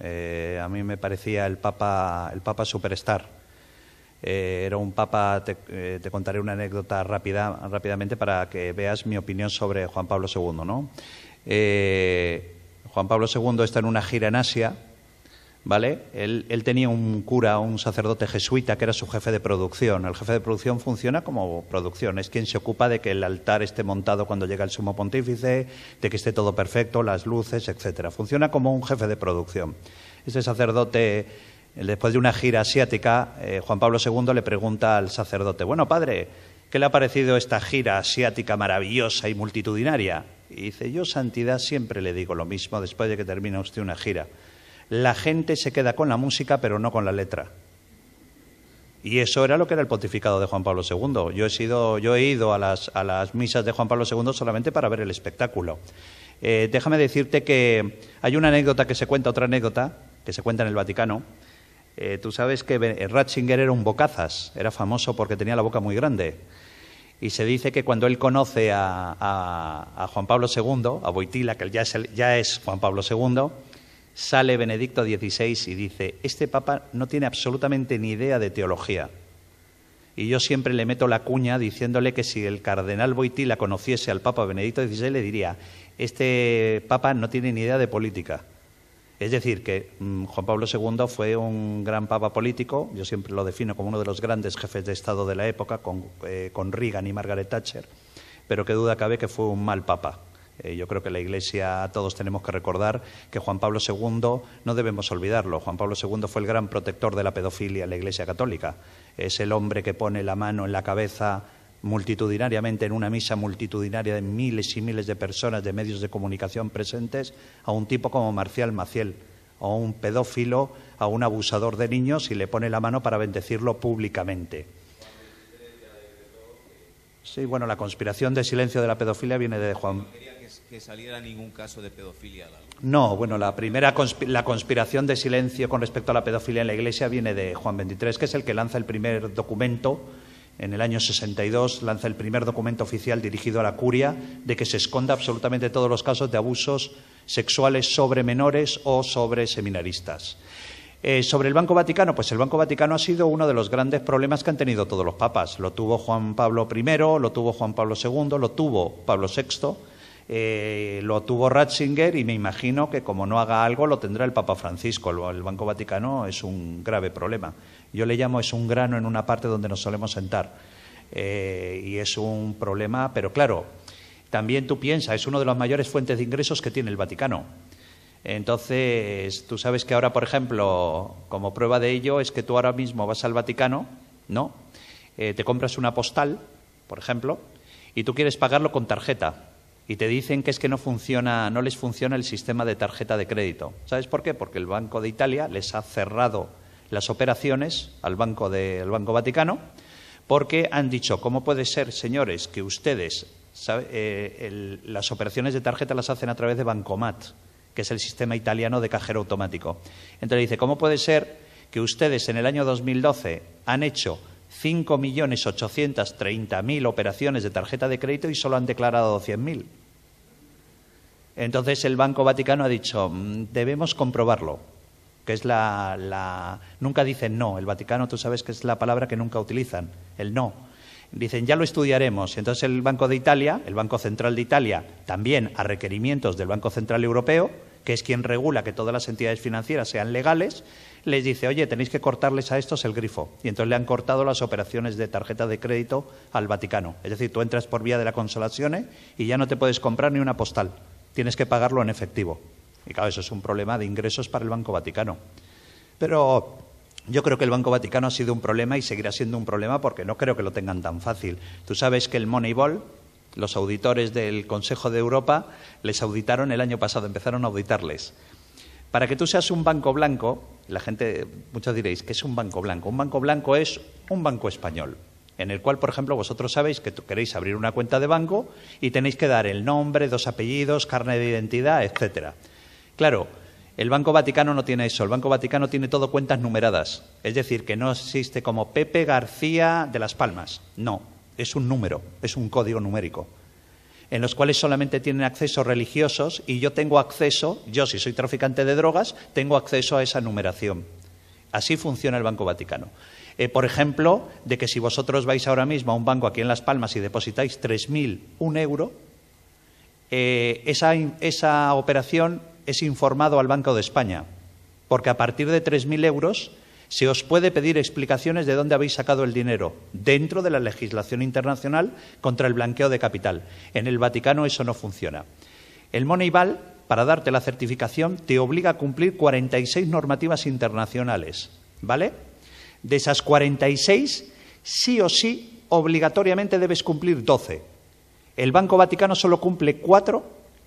[SPEAKER 2] Eh, a mí me parecía el Papa, el Papa superstar. Eh, era un Papa, eh, te, contaré una anécdota rápida, rápidamente para que veas mi opinión sobre Juan Pablo II. ¿no? Juan Pablo II está en una gira en Asia ¿vale? Él, tenía un cura, un sacerdote jesuita que era su jefe de producción. El jefe de producción funciona como producción, es quien se ocupa de que el altar esté montado cuando llega el sumo pontífice, de que esté todo perfecto, las luces, etcétera. Funciona como un jefe de producción. Este sacerdote, después de una gira asiática, eh, Juan Pablo II le pregunta al sacerdote, bueno, padre, ¿qué le ha parecido esta gira asiática maravillosa y multitudinaria? Y dice, yo, Santidad, siempre le digo lo mismo después de que termina usted una gira la gente se queda con la música pero no con la letra. Y eso era lo que era el pontificado de Juan Pablo II. Yo he, sido, yo he ido a las, misas de Juan Pablo II solamente para ver el espectáculo. Eh, déjame decirte que hay una anécdota que se cuenta, otra anécdota que se cuenta en el Vaticano. Eh, tú sabes que Ratzinger era un bocazas, era famoso porque tenía la boca muy grande. Y se dice que cuando él conoce a, Juan Pablo II, a Boitila, que ya es Juan Pablo II, sale Benedicto XVI y dice, este papa no tiene absolutamente ni idea de teología. Y yo siempre le meto la cuña diciéndole que si el cardenal Boitila conociese al papa Benedicto XVI le diría, este papa no tiene ni idea de política. Es decir, que mm, Juan Pablo II fue un gran papa político, yo siempre lo defino como uno de los grandes jefes de Estado de la época, con, eh, con Reagan y Margaret Thatcher, pero qué duda cabe que fue un mal papa. Eh, yo creo que la Iglesia, todos tenemos que recordar que Juan Pablo II, no debemos olvidarlo, Juan Pablo II fue el gran protector de la pedofilia en la Iglesia Católica. Es el hombre que pone la mano en la cabeza multitudinariamente en una misa multitudinaria de miles y miles de personas de medios de comunicación presentes a un tipo como Marcial Maciel, a un pedófilo, a un abusador de niños y le pone la mano para bendecirlo públicamente. Sí, bueno, la conspiración de silencio de la pedofilia viene de Juan
[SPEAKER 3] que saliera ningún caso de pedofilia
[SPEAKER 2] No, bueno, la primera la conspiración de silencio con respecto a la pedofilia en la Iglesia viene de Juan XXIII, que es el que lanza el primer documento. En el año 62 lanza el primer documento oficial dirigido a la curia de que se esconda absolutamente todos los casos de abusos sexuales sobre menores o sobre seminaristas. Eh, sobre el Banco Vaticano, pues el Banco Vaticano ha sido uno de los grandes problemas que han tenido todos los papas. Lo tuvo Juan Pablo I, lo tuvo Juan Pablo II, lo tuvo Pablo VI eh, lo tuvo Ratzinger y me imagino que como no haga algo lo tendrá el Papa Francisco. El Banco Vaticano es un grave problema. Yo le llamo es un grano en una parte donde nos solemos sentar. Eh, y es un problema, pero claro, también tú piensas, es una de las mayores fuentes de ingresos que tiene el Vaticano. Entonces, tú sabes que ahora, por ejemplo, como prueba de ello, es que tú ahora mismo vas al Vaticano, ¿no? Eh, te compras una postal, por ejemplo, y tú quieres pagarlo con tarjeta y te dicen que es que no funciona, no les funciona el sistema de tarjeta de crédito. ¿Sabes por qué? Porque el Banco de Italia les ha cerrado las operaciones al Banco del Banco Vaticano porque han dicho, ¿cómo puede ser, señores, que ustedes eh, las operaciones de tarjeta las hacen a través de Bancomat, que es el sistema italiano de cajero automático? Entonces dice, ¿cómo puede ser que ustedes en el año 2012 han hecho 5.830.000 operaciones de tarjeta de crédito y solo han declarado 100.000. Entonces el Banco Vaticano ha dicho, mm, debemos comprobarlo, que es la, la... Nunca dicen no, el Vaticano tú sabes que es la palabra que nunca utilizan, el no. Dicen, ya lo estudiaremos. Entonces el Banco de Italia, el Banco Central de Italia, también a requerimientos del Banco Central Europeo, que es quien regula que todas las entidades financieras sean legales, les dice, oye, tenéis que cortarles a estos el grifo. Y entonces le han cortado las operaciones de tarjeta de crédito al Vaticano. Es decir, tú entras por vía de la consolación y ya no te puedes comprar ni una postal. Tienes que pagarlo en efectivo. Y claro, eso es un problema de ingresos para el Banco Vaticano. Pero yo creo que el Banco Vaticano ha sido un problema y seguirá siendo un problema porque no creo que lo tengan tan fácil. Tú sabes que el Moneyball, los auditores del Consejo de Europa, les auditaron el año pasado, empezaron a auditarles. Para que tú seas un banco blanco, la gente, muchos diréis, ¿qué es un banco blanco? Un banco blanco es un banco español, en el cual, por ejemplo, vosotros sabéis que queréis abrir una cuenta de banco y tenéis que dar el nombre, dos apellidos, carne de identidad, etcétera. Claro, el Banco Vaticano no tiene eso. El Banco Vaticano tiene todo cuentas numeradas. Es decir, que no existe como Pepe García de Las Palmas. No, es un número, es un código numérico en los cuales solamente tienen acceso religiosos y yo tengo acceso, yo si soy traficante de drogas, tengo acceso a esa numeración. Así funciona el Banco Vaticano. Eh, por ejemplo, de que si vosotros vais ahora mismo a un banco aquí en Las Palmas y depositáis 3.000, un euro, eh, esa, esa operación es informado al Banco de España, porque a partir de 3.000 euros se os puede pedir explicaciones de dónde habéis sacado el dinero, dentro de la legislación internacional contra el blanqueo de capital. En el Vaticano eso no funciona. El Moneyball, para darte la certificación, te obliga a cumplir 46 normativas internacionales, ¿vale? De esas 46, sí o sí, obligatoriamente debes cumplir 12. El Banco Vaticano solo cumple 4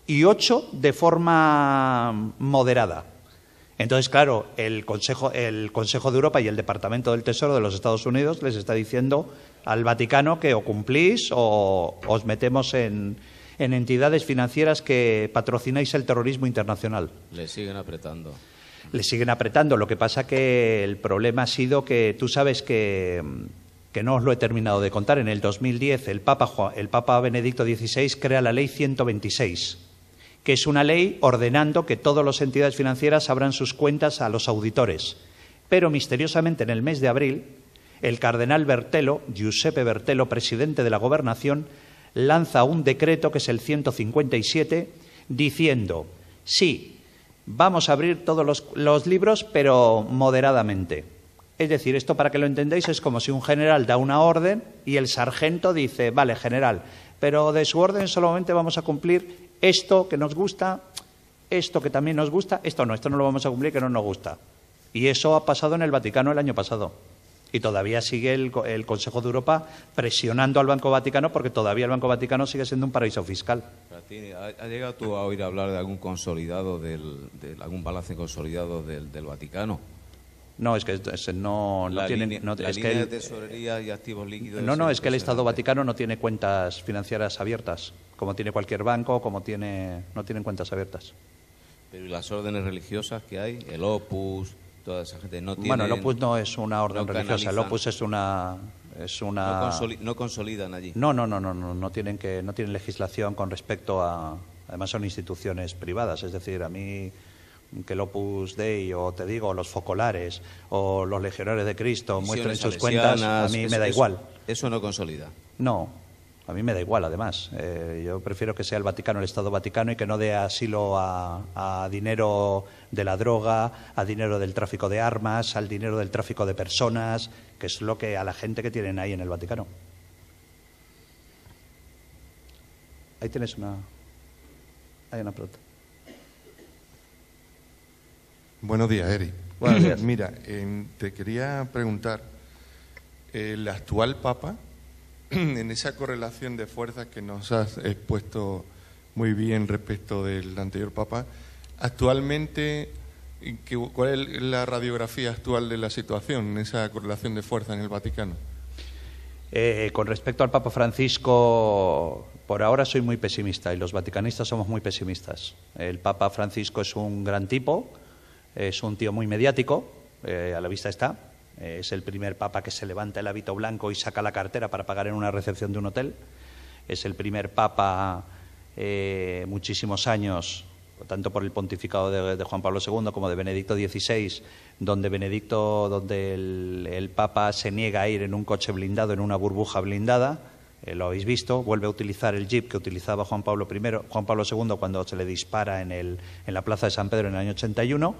[SPEAKER 2] y 8 de forma moderada. Entonces, claro, el Consejo, el Consejo de Europa y el Departamento del Tesoro de los Estados Unidos les está diciendo al Vaticano que o cumplís o os metemos en, entidades financieras que patrocináis el terrorismo internacional. Le siguen apretando. Le siguen apretando. Lo que pasa que el problema ha sido que tú sabes que no os lo he terminado de contar, en el 2010 el Papa, el Papa Benedicto XVI crea la Ley 126, que es una ley ordenando que todas las entidades financieras abran sus cuentas a los auditores. Pero misteriosamente en el mes de abril, el cardenal Bertelo, Giuseppe Bertelo, presidente de la gobernación, lanza un decreto que es el 157 diciendo, sí, vamos a abrir todos los, libros, pero moderadamente. Es decir, esto para que lo entendáis es como si un general da una orden y el sargento dice, vale, general, pero de su orden solamente vamos a cumplir esto que nos gusta, esto que también nos gusta, esto no, esto no lo vamos a cumplir que no nos gusta. Y eso ha pasado en el Vaticano el año pasado. Y todavía sigue el, Consejo de Europa presionando al Banco Vaticano porque todavía el Banco Vaticano sigue siendo un paraíso fiscal.
[SPEAKER 3] ¿ha, llegado tú a oír hablar de algún consolidado, del, algún balance consolidado del, Vaticano? No, es
[SPEAKER 2] que no, tiene. No, de
[SPEAKER 3] tesorería y activos líquidos. No, no, es que el Estado
[SPEAKER 2] Vaticano no tiene cuentas financieras abiertas como tiene cualquier banco, como tiene, no tienen cuentas abiertas.
[SPEAKER 3] Pero ¿y las órdenes religiosas que hay? El Opus, toda esa gente no tiene... Bueno, el Opus
[SPEAKER 2] no es una orden religiosa, el Opus es una...
[SPEAKER 3] No, consolidan allí.
[SPEAKER 2] No, no, no, no, no, no tienen que, no tienen legislación con respecto a... Además son instituciones privadas, es decir, a mí que el Opus Dei o te digo los focolares o los legionarios de Cristo muestren sus cuentas, a mí me da igual. Eso no consolida. No, a mí me da igual, además. Eh, yo prefiero que sea el Vaticano, el Estado Vaticano, y que no dé asilo a, dinero de la droga, a dinero del tráfico de armas, al dinero del tráfico de personas, que es lo que a la gente que tienen ahí en el Vaticano. Ahí tienes una. Hay una pregunta. Buenos días, Eri. Buenos días. Mira, em,
[SPEAKER 1] te quería preguntar: el actual Papa en esa correlación de fuerzas que nos has expuesto muy bien respecto del anterior Papa, actualmente, ¿cuál es la radiografía actual de la situación en esa correlación de fuerzas en el Vaticano?
[SPEAKER 2] Eh, con respecto al Papa Francisco, por ahora soy muy pesimista y los vaticanistas somos muy pesimistas. El Papa Francisco es un gran tipo, es un tío muy mediático, eh, a la vista está, eh, es el primer papa que se levanta el hábito blanco y saca la cartera para pagar en una recepción de un hotel. Es el primer papa eh, muchísimos años, tanto por el pontificado de, Juan Pablo II como de Benedicto XVI, donde Benedicto, donde el, papa se niega a ir en un coche blindado, en una burbuja blindada. Eh, lo habéis visto, vuelve a utilizar el jeep que utilizaba Juan Pablo I, Juan Pablo II cuando se le dispara en, el, en la plaza de San Pedro en el año 81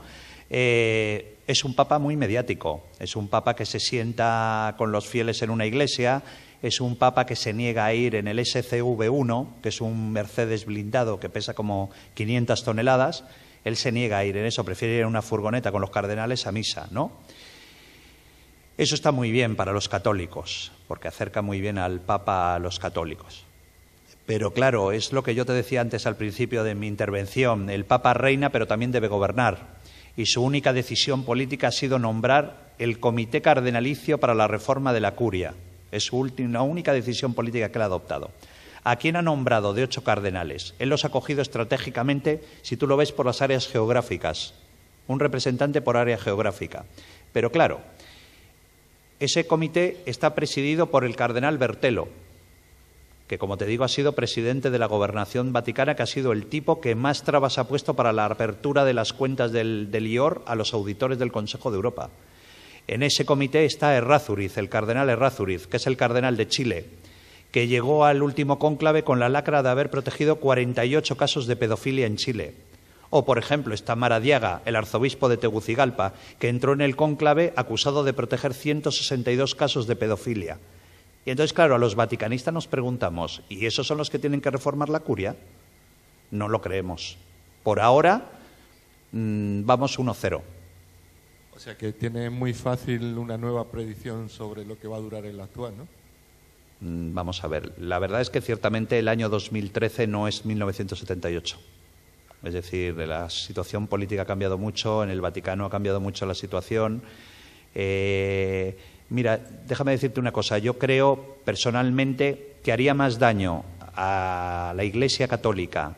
[SPEAKER 2] eh, es un papa muy mediático, es un papa que se sienta con los fieles en una iglesia, es un papa que se niega a ir en el SCV1, que es un Mercedes blindado que pesa como 500 toneladas, él se niega a ir en eso, prefiere ir en una furgoneta con los cardenales a misa, ¿no? Eso está muy bien para los católicos, porque acerca muy bien al papa a los católicos. Pero claro, es lo que yo te decía antes al principio de mi intervención, el papa reina pero también debe gobernar y su única decisión política ha sido nombrar el Comité Cardenalicio para la Reforma de la Curia. Es su la única decisión política que él ha adoptado. ¿A quién ha nombrado de ocho cardenales? Él los ha cogido estratégicamente, si tú lo ves, por las áreas geográficas. Un representante por área geográfica. Pero claro, ese comité está presidido por el cardenal Bertelo, que como te digo ha sido presidente de la gobernación vaticana, que ha sido el tipo que más trabas ha puesto para la apertura de las cuentas del, IOR a los auditores del Consejo de Europa. En ese comité está Errázuriz, el cardenal Errázuriz, que es el cardenal de Chile, que llegó al último cónclave con la lacra de haber protegido 48 casos de pedofilia en Chile. O, por ejemplo, está Maradiaga, el arzobispo de Tegucigalpa, que entró en el cónclave acusado de proteger 162 casos de pedofilia. Y entonces, claro, a los vaticanistas nos preguntamos, ¿y esos son los que tienen que reformar la curia? No lo creemos. Por ahora mm, vamos 1-0. O sea que tiene muy
[SPEAKER 1] fácil una nueva predicción sobre lo que va a durar el actual, ¿no?
[SPEAKER 2] Mm, vamos a ver, la verdad es que ciertamente el año 2013 no es 1978. Es decir, la situación política ha cambiado mucho, en el Vaticano ha cambiado mucho la situación. Eh, Mira, déjame decirte una cosa. Yo creo personalmente que haría más daño a la Iglesia Católica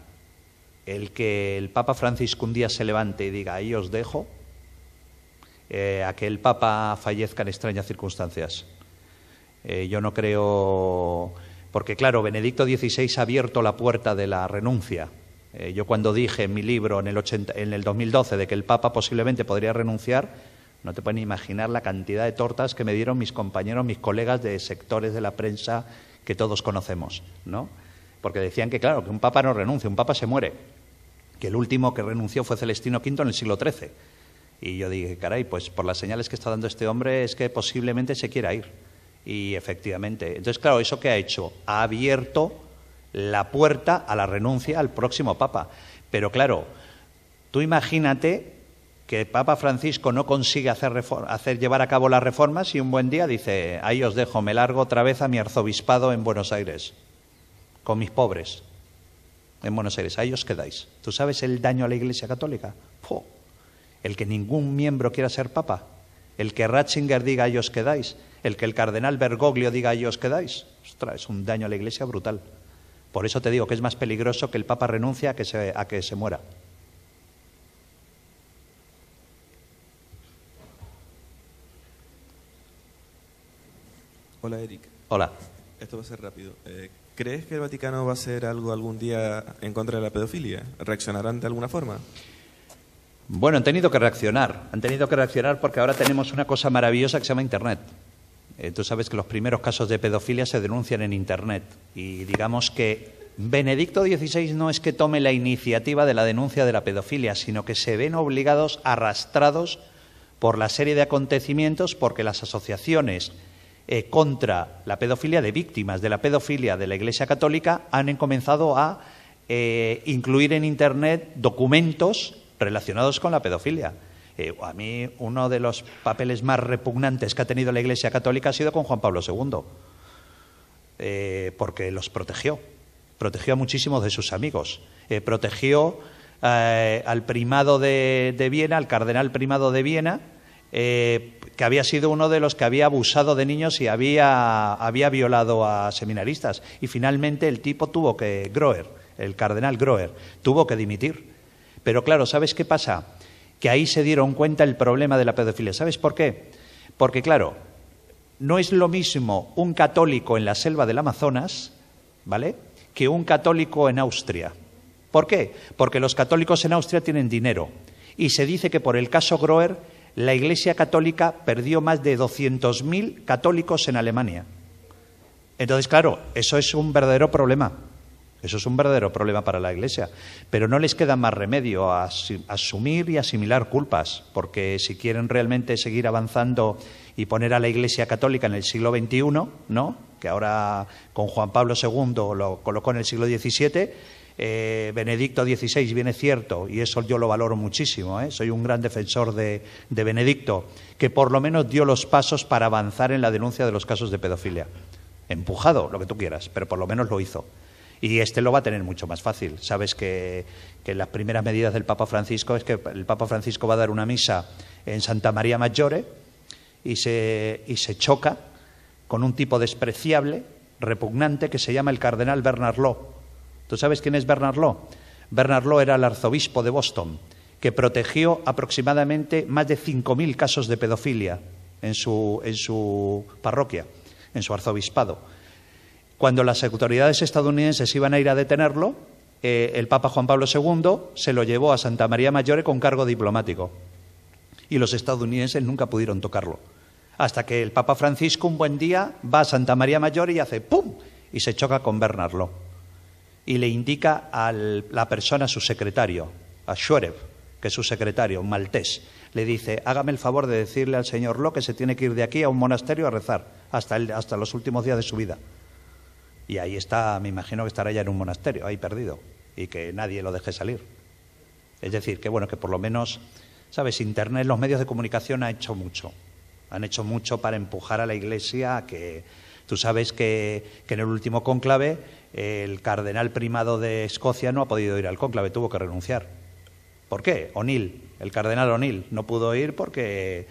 [SPEAKER 2] el que el Papa Francisco un día se levante y diga, ahí os dejo, eh, a que el Papa fallezca en extrañas circunstancias. Eh, yo no creo. Porque, claro, Benedicto XVI ha abierto la puerta de la renuncia. Eh, yo, cuando dije en mi libro en el, en el 2012 de que el Papa posiblemente podría renunciar, no te pueden imaginar la cantidad de tortas que me dieron mis compañeros, mis colegas de sectores de la prensa que todos conocemos, ¿no? Porque decían que, claro, que un papa no renuncia, un papa se muere. Que el último que renunció fue Celestino V en el siglo XIII. Y yo dije, caray, pues por las señales que está dando este hombre es que posiblemente se quiera ir. Y efectivamente. Entonces, claro, ¿eso que ha hecho? Ha abierto la puerta a la renuncia al próximo papa. Pero claro, tú imagínate que Papa Francisco no consigue hacer, llevar a cabo las reformas y un buen día dice, ahí os dejo, me largo otra vez a mi arzobispado en Buenos Aires, con mis pobres, en Buenos Aires, ahí os quedáis. ¿Tú sabes el daño a la Iglesia Católica? El que ningún miembro quiera ser papa, el que Ratzinger diga, ahí os quedáis, el que el cardenal Bergoglio diga, ahí os quedáis. Ostras, es un daño a la Iglesia brutal. Por eso te digo que es más peligroso que el Papa renuncie que a que se muera.
[SPEAKER 1] Hola, Eric. Hola. Esto va a ser rápido.
[SPEAKER 2] Eh, ¿Crees que el Vaticano va a hacer algo algún día en contra de la pedofilia? ¿Reaccionarán de alguna forma? Bueno, han tenido que reaccionar. Han tenido que reaccionar porque ahora tenemos una cosa maravillosa que se llama Internet. Eh, tú sabes que los primeros casos de pedofilia se denuncian en Internet. Y digamos que Benedicto XVI no es que tome la iniciativa de la denuncia de la pedofilia, sino que se ven obligados, arrastrados por la serie de acontecimientos, porque las asociaciones eh, contra la pedofilia, de víctimas de la pedofilia de la Iglesia Católica, han comenzado a eh, incluir en Internet documentos relacionados con la pedofilia. Eh, a mí uno de los papeles más repugnantes que ha tenido la Iglesia Católica ha sido con Juan Pablo II, porque los protegió, protegió a muchísimos de sus amigos, protegió al primado de, Viena, al cardenal primado de Viena, que había sido uno de los que había abusado de niños y había, violado a seminaristas. Y finalmente el tipo tuvo que, Groer, el cardenal Groer, tuvo que dimitir. Pero claro, ¿sabes qué pasa? Que ahí se dieron cuenta el problema de la pedofilia. ¿Sabes por qué? Porque claro, no es lo mismo un católico en la selva del Amazonas, ¿vale? Que un católico en Austria. ¿Por qué? Porque los católicos en Austria tienen dinero. Y se dice que por el caso Groer la Iglesia Católica perdió más de 200.000 católicos en Alemania. Entonces, claro, eso es un verdadero problema. Eso es un verdadero problema para la Iglesia. Pero no les queda más remedio a asumir y asimilar culpas, porque si quieren realmente seguir avanzando y poner a la Iglesia Católica en el siglo XXI, ¿no? que ahora con Juan Pablo II lo colocó en el siglo XVII, eh, Benedicto XVI, viene cierto, y eso yo lo valoro muchísimo, ¿eh? soy un gran defensor de, Benedicto, que por lo menos dio los pasos para avanzar en la denuncia de los casos de pedofilia. Empujado, lo que tú quieras, pero por lo menos lo hizo. Y este lo va a tener mucho más fácil. Sabes que, las primeras medidas del Papa Francisco es que el Papa Francisco va a dar una misa en Santa María Maggiore y se, choca con un tipo despreciable, repugnante, que se llama el cardenal Bernard Law. ¿Tú sabes quién es Bernard Law? Bernard Law era el arzobispo de Boston, que protegió aproximadamente más de 5.000 casos de pedofilia en su, parroquia, en su arzobispado. Cuando las autoridades estadounidenses iban a ir a detenerlo, eh, el Papa Juan Pablo II se lo llevó a Santa María Mayore con cargo diplomático. Y los estadounidenses nunca pudieron tocarlo. Hasta que el Papa Francisco un buen día va a Santa María Mayor y hace ¡pum! y se choca con Bernard Bernardo y le indica a la persona, a su secretario, a Shurev, que es su secretario, un maltés, le dice, hágame el favor de decirle al señor Lo que se tiene que ir de aquí a un monasterio a rezar hasta, hasta los últimos días de su vida. Y ahí está, me imagino que estará ya en un monasterio, ahí perdido, y que nadie lo deje salir. Es decir, que bueno, que por lo menos, ¿sabes? Internet, los medios de comunicación han hecho mucho. Han hecho mucho para empujar a la Iglesia a que Tú sabes que, en el último cónclave el cardenal primado de Escocia no ha podido ir al cónclave, tuvo que renunciar. ¿Por qué? O'Neill, el cardenal O'Neill, no pudo ir porque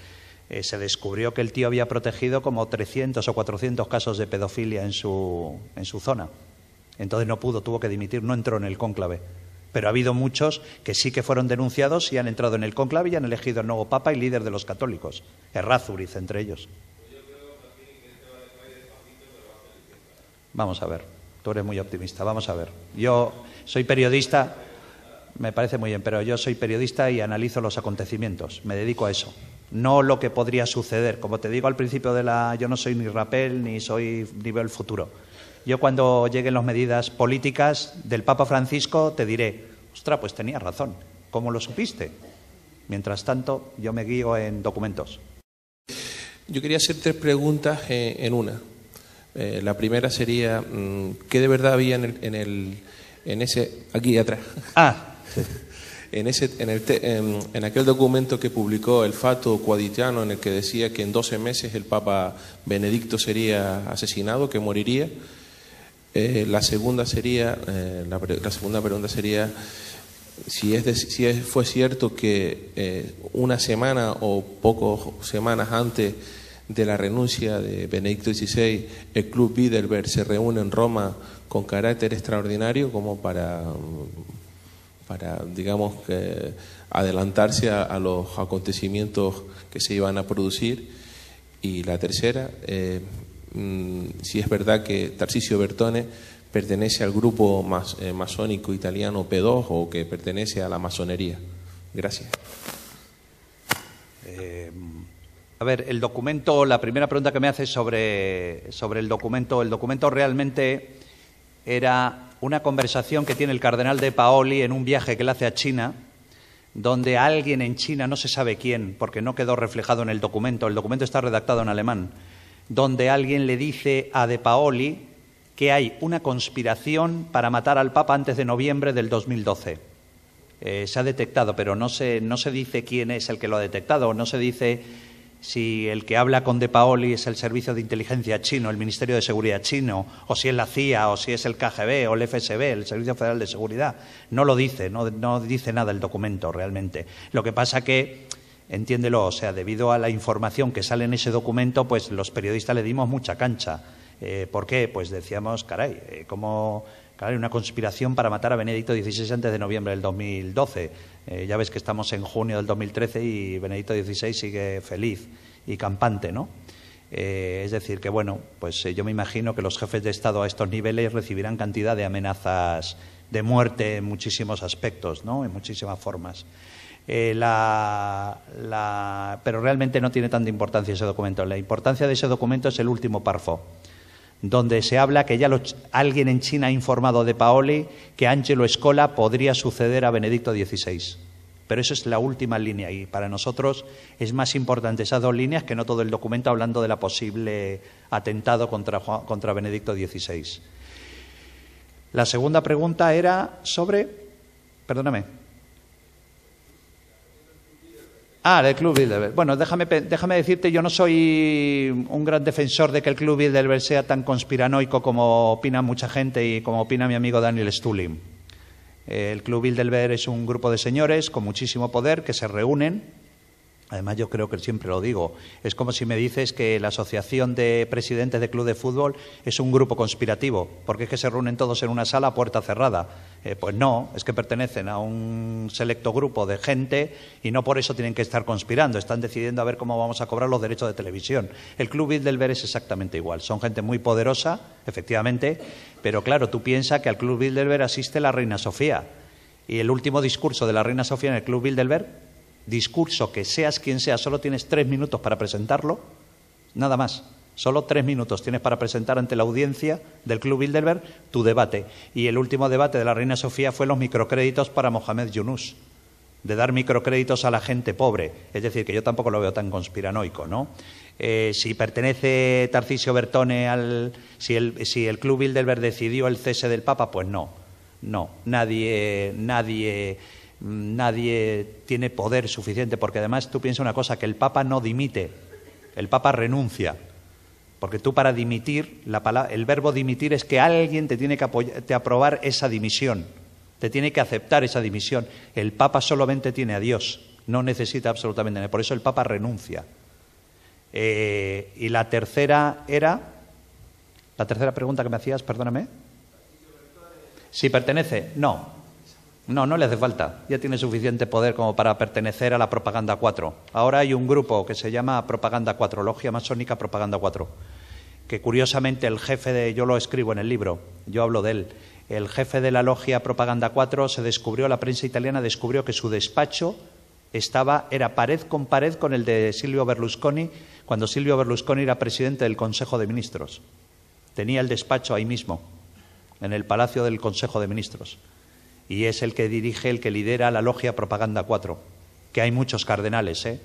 [SPEAKER 2] eh, se descubrió que el tío había protegido como 300 o 400 casos de pedofilia en su, en su zona. Entonces no pudo, tuvo que dimitir, no entró en el cónclave. Pero ha habido muchos que sí que fueron denunciados y han entrado en el cónclave y han elegido el nuevo papa y líder de los católicos, Errázuriz entre ellos. Vamos a ver. Tú eres muy optimista. Vamos a ver. Yo soy periodista. Me parece muy bien, pero yo soy periodista y analizo los acontecimientos. Me dedico a eso. No lo que podría suceder. Como te digo al principio de la. Yo no soy ni rapel ni soy nivel futuro. Yo cuando lleguen las medidas políticas del Papa Francisco te diré, ostra, pues tenía razón. ¿Cómo lo supiste? Mientras tanto, yo me guío en documentos. Yo quería hacer tres preguntas eh, en una. Eh, la primera sería, mm,
[SPEAKER 1] ¿qué de verdad había en, el, en, ese, aquí atrás? Ah. en, aquel documento que publicó el Fato Cuaditiano en el que decía que en 12 meses el Papa Benedicto sería asesinado, que moriría. Eh, la segunda sería, eh, la, segunda pregunta sería si, es si fue cierto que una semana o pocas semanas antes de la renuncia de Benedicto XVI, el Club Bilderberg se reúne en Roma con carácter extraordinario como para, mm, para digamos, adelantarse a, los acontecimientos que se iban a producir. Y la tercera, eh, mm, si es verdad que Tarcisio Bertone pertenece al grupo mas, eh, masónico italiano P2 o que pertenece a la masonería.
[SPEAKER 2] Gracias. Eh, a ver, el documento, la primera pregunta que me hace sobre, el documento, el documento realmente era una conversación que tiene el cardenal de Paoli en un viaje que le hace a China, donde alguien en China, no se sabe quién, porque no quedó reflejado en el documento, el documento está redactado en alemán, donde alguien le dice a de Paoli que hay una conspiración para matar al Papa antes de noviembre del 2012. Eh, se ha detectado, pero no se, no se dice quién es el que lo ha detectado, no se dice si el que habla con De Paoli es el servicio de inteligencia chino, el Ministerio de Seguridad chino, o si es la CIA, o si es el KGB, o el FSB, el Servicio Federal de Seguridad. No lo dice, no, dice nada el documento realmente. Lo que pasa que, entiéndelo, o sea, debido a la información que sale en ese documento, pues los periodistas le dimos mucha cancha. Eh, ¿Por qué? Pues decíamos, caray, eh, ¿cómo Claro, una conspiración para matar a Benedicto XVI antes de noviembre del 2012. Eh, ya ves que estamos en junio del 2013 y Benedicto XVI sigue feliz y campante, ¿no? Eh, es decir, que bueno, pues eh, yo me imagino que los jefes de Estado a estos niveles recibirán cantidad de amenazas de muerte en muchísimos aspectos, ¿no? En muchísimas formas. pero realmente no tiene tanta importancia ese documento. La importancia de ese documento es el último párrafo donde se habla que ya alguien en China ha informado de Paoli que Angelo Escola podría suceder a Benedicto XVI. Pero esa es la última línea y para nosotros es más importante esas dos líneas que no todo el documento hablando de la posible atentado contra, contra Benedicto XVI. La segunda pregunta era sobre... Perdóname. Ah, del Club Bilderberg. Bueno, déjame, decirte, yo no soy un gran defensor de que el Club Bilderberg sea tan conspiranoico como opina mucha gente y como opina mi amigo Daniel Stulin. Eh, el Club Bilderberg es un grupo de señores con muchísimo poder que se reúnen Además, yo creo que siempre lo digo. Es como si me dices que la Asociación de Presidentes de Club de Fútbol es un grupo conspirativo, porque es que se reúnen todos en una sala a puerta cerrada. Eh, pues no, es que pertenecen a un selecto grupo de gente y no por eso tienen que estar conspirando. Están decidiendo a ver cómo vamos a cobrar los derechos de televisión. El Club Bilderberg es exactamente igual. Son gente muy poderosa, efectivamente, pero claro, tú piensas que al Club Bilderberg asiste la Reina Sofía. Y el último discurso de la Reina Sofía en el Club Bilderberg discurso que seas quien sea, solo tienes tres minutos para presentarlo, nada más. Solo tres minutos tienes para presentar ante la audiencia del Club Bilderberg tu debate. Y el último debate de la Reina Sofía fue los microcréditos para Mohamed Yunus, de dar microcréditos a la gente pobre. Es decir, que yo tampoco lo veo tan conspiranoico, ¿no? Eh, si pertenece Tarcisio Bertone al. Si el, si el Club Bilderberg decidió el cese del Papa, pues no. No, nadie, nadie nadie tiene poder suficiente, porque además tú piensas una cosa, que el Papa no dimite, el Papa renuncia, porque tú para dimitir, la el verbo dimitir es que alguien te tiene que aprobar esa dimisión, te tiene que aceptar esa dimisión. El Papa solamente tiene a Dios, no necesita absolutamente nada, por eso el Papa renuncia. Eh, y la tercera era, la tercera pregunta que me hacías, perdóname. Si pertenece, no, no, no le hace falta. Ya tiene suficiente poder como para pertenecer a la Propaganda 4. Ahora hay un grupo que se llama Propaganda 4, Logia Masónica Propaganda 4, que curiosamente el jefe de, yo lo escribo en el libro, yo hablo de él, el jefe de la Logia Propaganda 4 se descubrió, la prensa italiana descubrió que su despacho estaba, era pared con pared con el de Silvio Berlusconi, cuando Silvio Berlusconi era presidente del Consejo de Ministros. Tenía el despacho ahí mismo, en el Palacio del Consejo de Ministros y es el que dirige, el que lidera la Logia Propaganda 4, que hay muchos cardenales, ¿eh?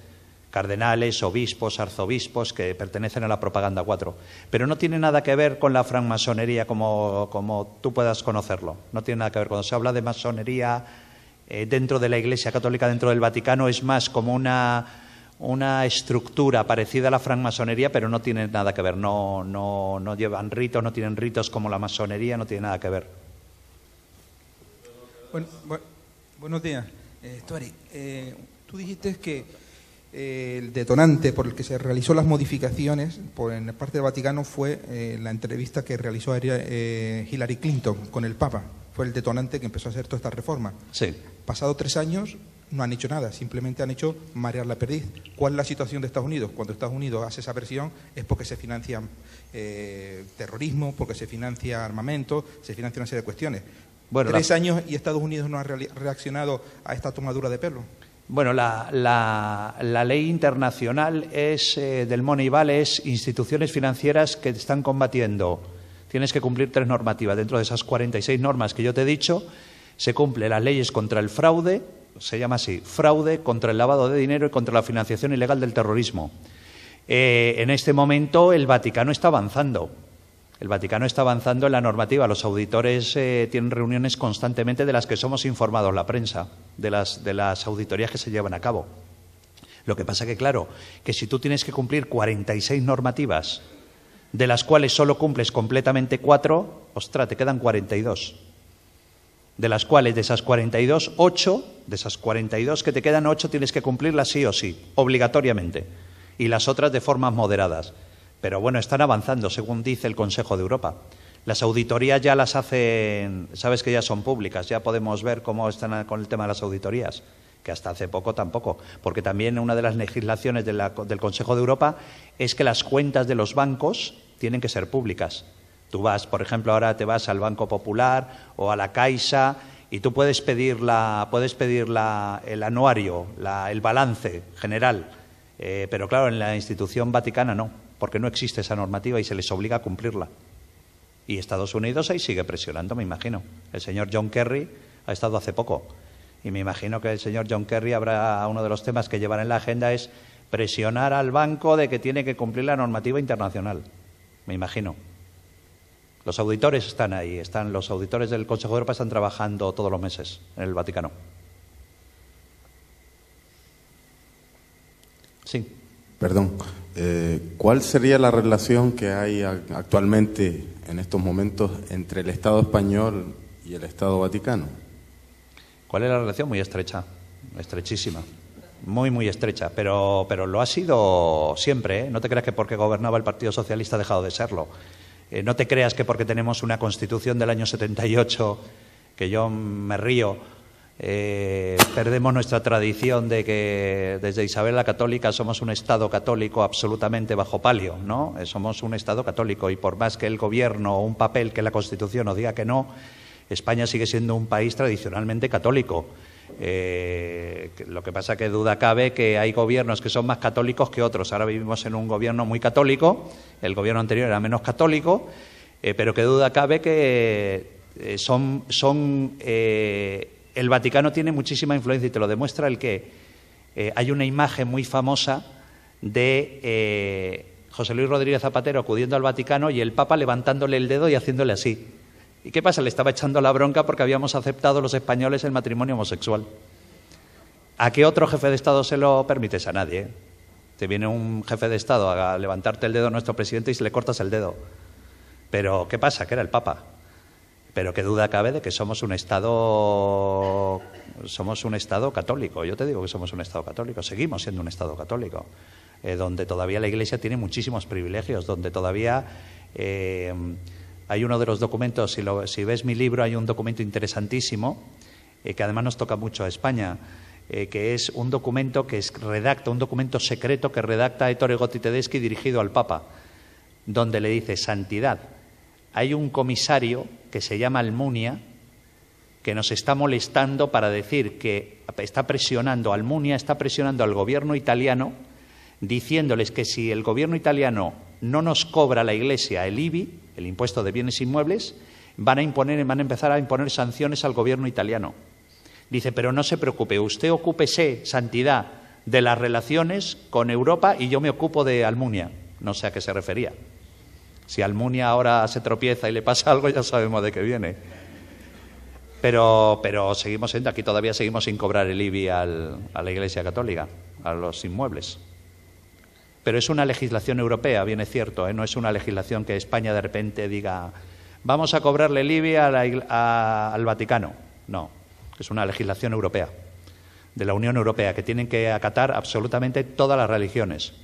[SPEAKER 2] cardenales, obispos, arzobispos que pertenecen a la Propaganda 4. Pero no tiene nada que ver con la francmasonería como, como tú puedas conocerlo. No tiene nada que ver. Cuando se habla de masonería eh, dentro de la Iglesia Católica, dentro del Vaticano, es más como una, una estructura parecida a la francmasonería, pero no tiene nada que ver. No, no, no llevan ritos, no tienen ritos como la masonería, no tiene nada que ver.
[SPEAKER 3] Bueno, buenos días.
[SPEAKER 1] Eh, eh, tú dijiste que eh, el
[SPEAKER 2] detonante por el que se realizó las
[SPEAKER 1] modificaciones por, en la parte del Vaticano fue eh, la entrevista que realizó Hillary Clinton con el Papa. Fue el detonante que empezó a hacer toda esta reforma. Sí. Pasado tres años, no han hecho nada, simplemente han hecho marear la perdiz. ¿Cuál es la situación de Estados Unidos? Cuando Estados Unidos hace esa versión es porque se financia terrorismo, porque se financia armamento, se financia una serie de cuestiones. Tres años y Estados Unidos no ha reaccionado a esta tomadura de pelo.
[SPEAKER 2] Bueno, la, ley internacional es, eh, del Moneyball es instituciones financieras que están combatiendo. Tienes que cumplir tres normativas. Dentro de esas 46 normas que yo te he dicho, se cumplen las leyes contra el fraude, se llama así, fraude contra el lavado de dinero y contra la financiación ilegal del terrorismo. Eh, en este momento el Vaticano está avanzando. El Vaticano está avanzando en la normativa. Los auditores eh, tienen reuniones constantemente de las que somos informados la prensa, de las, auditorías que se llevan a cabo. Lo que pasa que, claro, que si tú tienes que cumplir 46 normativas, de las cuales solo cumples completamente cuatro, ostras, te quedan 42. De las cuales, de esas 42, 8, de esas 42 que te quedan 8, tienes que cumplirlas sí o sí, obligatoriamente. Y las otras de formas moderadas. Pero bueno, están avanzando, según dice el Consejo de Europa. Las auditorías ya las hacen, sabes que ya son públicas, ya podemos ver cómo están con el tema de las auditorías, que hasta hace poco tampoco, porque también una de las legislaciones del Consejo de Europa es que las cuentas de los bancos tienen que ser públicas. Tú vas, por ejemplo, ahora te vas al Banco Popular o a la Caixa y tú puedes pedir, puedes pedir el anuario, el balance general, eh, pero claro, en la institución vaticana no porque no existe esa normativa y se les obliga a cumplirla. Y Estados Unidos ahí sigue presionando, me imagino. El señor John Kerry ha estado hace poco. Y me imagino que el señor John Kerry habrá uno de los temas que llevará en la agenda es presionar al banco de que tiene que cumplir la normativa internacional. Me imagino. Los auditores están ahí, están los auditores del Consejo de Europa están trabajando todos los meses en el Vaticano. Sí.
[SPEAKER 3] Perdón, eh, ¿cuál sería la relación que hay actualmente en estos momentos entre el Estado español
[SPEAKER 2] y el Estado vaticano? ¿Cuál es la relación? Muy estrecha, estrechísima. Muy, muy estrecha, pero, lo ha sido siempre. ¿eh? No te creas que porque gobernaba el Partido Socialista ha dejado de serlo. Eh, no te creas que porque tenemos una constitución del año 78, que yo me río, eh, perdemos nuestra tradición de que desde Isabel la Católica somos un Estado católico absolutamente bajo palio, ¿no? Eh, somos un Estado católico y por más que el gobierno o un papel que la Constitución nos diga que no, España sigue siendo un país tradicionalmente católico. Eh, lo que pasa que duda cabe que hay gobiernos que son más católicos que otros. Ahora vivimos en un gobierno muy católico, el gobierno anterior era menos católico, pero que duda cabe que son, el Vaticano tiene muchísima influencia y te lo demuestra el que eh, hay una imagen muy famosa de eh, José Luis Rodríguez Zapatero acudiendo al Vaticano y el Papa levantándole el dedo y haciéndole así. ¿Y qué pasa? Le estaba echando la bronca porque habíamos aceptado los españoles el matrimonio homosexual. ¿A qué otro jefe de Estado se lo permites? A nadie. ¿eh? Te viene un jefe de Estado a levantarte el dedo a nuestro presidente y se le cortas el dedo. Pero, ¿qué pasa? Que era el Papa. Pero qué duda cabe de que somos un Estado somos un Estado católico. Yo te digo que somos un Estado católico. Seguimos siendo un Estado católico, eh, donde todavía la Iglesia tiene muchísimos privilegios, donde todavía eh, hay uno de los documentos. Si, ves mi libro, hay un documento interesantísimo eh, que además nos toca mucho a España. que es un documento que redacta, un documento secreto que redacta Ettore Gotti Tedeschi dirigido al Papa, donde le dice, Santidad, hay un comisario que se llama Almunia, que nos está molestando para decir que está presionando, Almunia está presionando al gobierno italiano, diciéndoles que si el gobierno italiano no nos cobra la Iglesia el IBI, el impuesto de bienes inmuebles, van a imponer, van a empezar a imponer sanciones al gobierno italiano. Dice, pero no se preocupe, usted ocúpese, santidad, de las relaciones con Europa y yo me ocupo de Almunia. No sé a qué se refería. Si Almunia ahora se tropieza y le pasa algo, ya sabemos de qué viene. Pero, pero seguimos siendo, aquí todavía seguimos sin cobrar el IBI a la Iglesia Católica, a los inmuebles. Pero es una legislación europea, bien es cierto, ¿eh? no es una legislación que España de repente diga, vamos a cobrarle el IBI al Vaticano. No, es una legislación europea, de la Unión Europea, que tienen que acatar absolutamente todas las religiones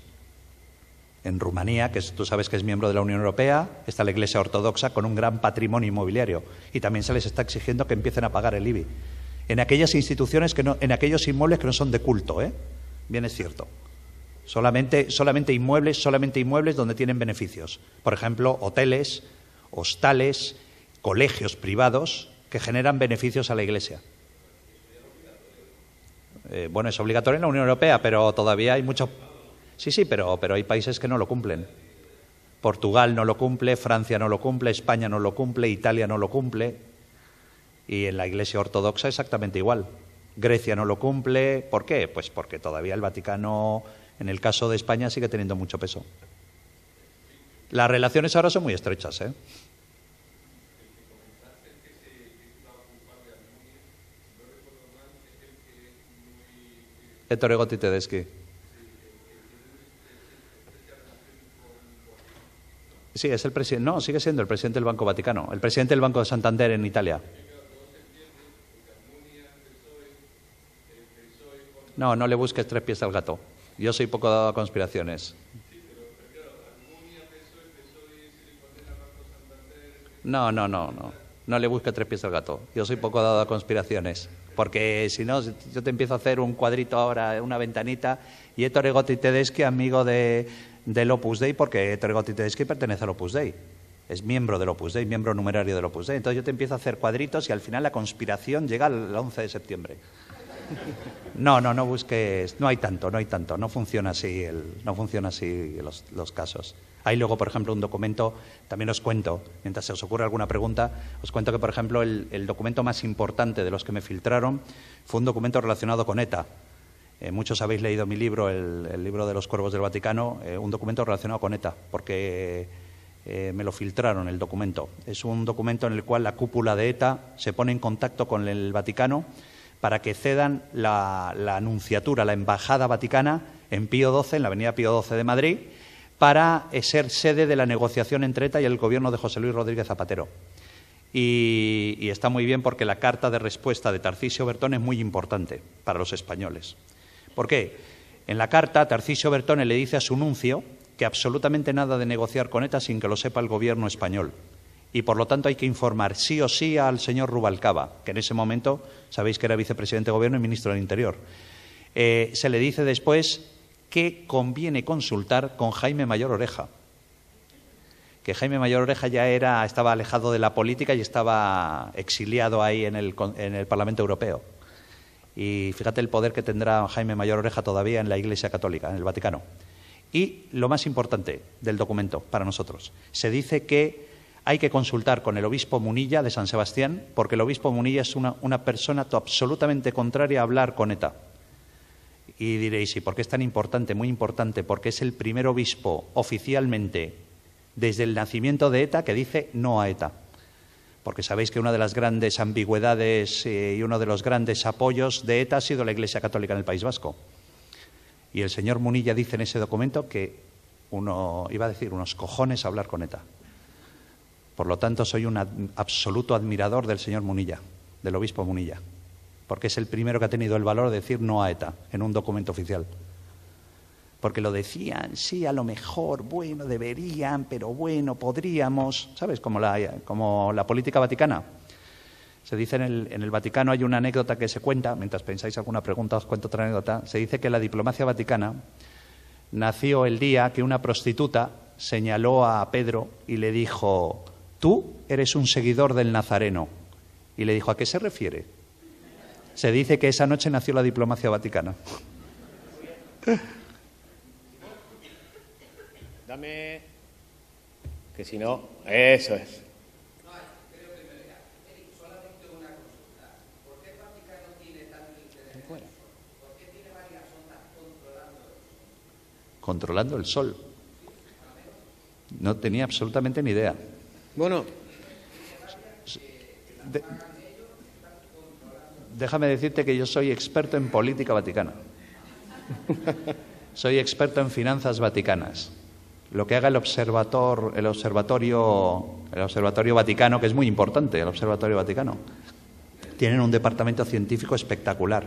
[SPEAKER 2] en Rumanía, que tú sabes que es miembro de la Unión Europea, está la Iglesia Ortodoxa con un gran patrimonio inmobiliario y también se les está exigiendo que empiecen a pagar el IBI. En aquellas instituciones, que no, en aquellos inmuebles que no son de culto, ¿eh? Bien es cierto. Solamente, solamente inmuebles, solamente inmuebles donde tienen beneficios. Por ejemplo, hoteles, hostales, colegios privados que generan beneficios a la Iglesia. Eh, bueno, es obligatorio en la Unión Europea, pero todavía hay muchos Sí, sí, pero, pero hay países que no lo cumplen. Portugal no lo cumple, Francia no lo cumple, España no lo cumple, Italia no lo cumple. Y en la Iglesia Ortodoxa exactamente igual. Grecia no lo cumple. ¿Por qué? Pues porque todavía el Vaticano, en el caso de España, sigue teniendo mucho peso. Las relaciones ahora son muy estrechas. ¿eh? Ettore Tedeschi. Sí, es el presidente. No, sigue siendo el presidente del Banco Vaticano, el presidente del Banco de Santander en Italia. No, no le busques tres pies al gato. Yo soy poco dado a conspiraciones. No, no, no, no. No le busques tres pies al gato. Yo soy poco dado a conspiraciones. Porque si no, yo te empiezo a hacer un cuadrito ahora, una ventanita, y Ettore des que amigo de, del Opus Dei porque Ettore Tedeschi pertenece al Opus Dei. Es miembro del Opus Dei, miembro numerario del Opus Dei. Entonces yo te empiezo a hacer cuadritos y al final la conspiración llega al 11 de septiembre. No, no, no busques, no hay tanto, no hay tanto, no funciona así, los, casos. Hay luego, por ejemplo, un documento, también os cuento, mientras se os ocurre alguna pregunta, os cuento que, por ejemplo, el documento más importante de los que me filtraron fue un documento relacionado con ETA, eh, muchos habéis leído mi libro, el, libro de los cuervos del Vaticano, eh, un documento relacionado con ETA, porque eh, me lo filtraron el documento. Es un documento en el cual la cúpula de ETA se pone en contacto con el Vaticano para que cedan la, anunciatura, la embajada vaticana en Pío XII, en la avenida Pío XII de Madrid, para ser sede de la negociación entre ETA y el gobierno de José Luis Rodríguez Zapatero. Y, y está muy bien porque la carta de respuesta de Tarcisio Bertón es muy importante para los españoles. ¿Por qué? En la carta, Tarcisio Bertone le dice a su nuncio que absolutamente nada de negociar con ETA sin que lo sepa el gobierno español. Y por lo tanto hay que informar sí o sí al señor Rubalcaba, que en ese momento sabéis que era vicepresidente de gobierno y ministro del Interior. Eh, se le dice después que conviene consultar con Jaime Mayor Oreja, que Jaime Mayor Oreja ya estaba alejado de la política y estaba exiliado ahí en el Parlamento Europeo. Y fíjate el poder que tendrá Jaime Mayor Oreja todavía en la Iglesia Católica, en el Vaticano. Y lo más importante del documento para nosotros, se dice que hay que consultar con el obispo Munilla de San Sebastián, porque el obispo Munilla es una, una persona absolutamente contraria a hablar con ETA. Y diréis, ¿y por qué es tan importante? Muy importante, porque es el primer obispo oficialmente desde el nacimiento de ETA que dice no a ETA porque sabéis que una de las grandes ambigüedades eh, y uno de los grandes apoyos de ETA ha sido la Iglesia Católica en el País Vasco. Y el señor Munilla dice en ese documento que uno, iba a decir, unos cojones a hablar con ETA. Por lo tanto, soy un absoluto admirador del señor Munilla, del obispo Munilla, porque es el primero que ha tenido el valor de decir no a ETA en un documento oficial porque lo decían, sí, a lo mejor, bueno, deberían, pero bueno, podríamos, ¿sabes? Como la, como la política vaticana. Se dice en el, en el Vaticano, hay una anécdota que se cuenta, mientras pensáis alguna pregunta os cuento otra anécdota, se dice que la diplomacia vaticana nació el día que una prostituta señaló a Pedro y le dijo, tú eres un seguidor del Nazareno. Y le dijo, ¿a qué se refiere? Se dice que esa noche nació la diplomacia vaticana. Dame.
[SPEAKER 1] Que si no, eso es. No creo que me vea. Eric, solamente una consulta. ¿Por qué Vaticano
[SPEAKER 2] tiene tanto interés en ¿Por qué tiene varias ondas controlando el sol? Controlando el sol. No tenía absolutamente ni idea. Bueno. Déjame decirte que yo soy experto en política vaticana. Soy experto en finanzas vaticanas lo que haga el, observatorio, Vaticano, que es muy importante, el Observatorio Vaticano. Tienen un departamento científico espectacular.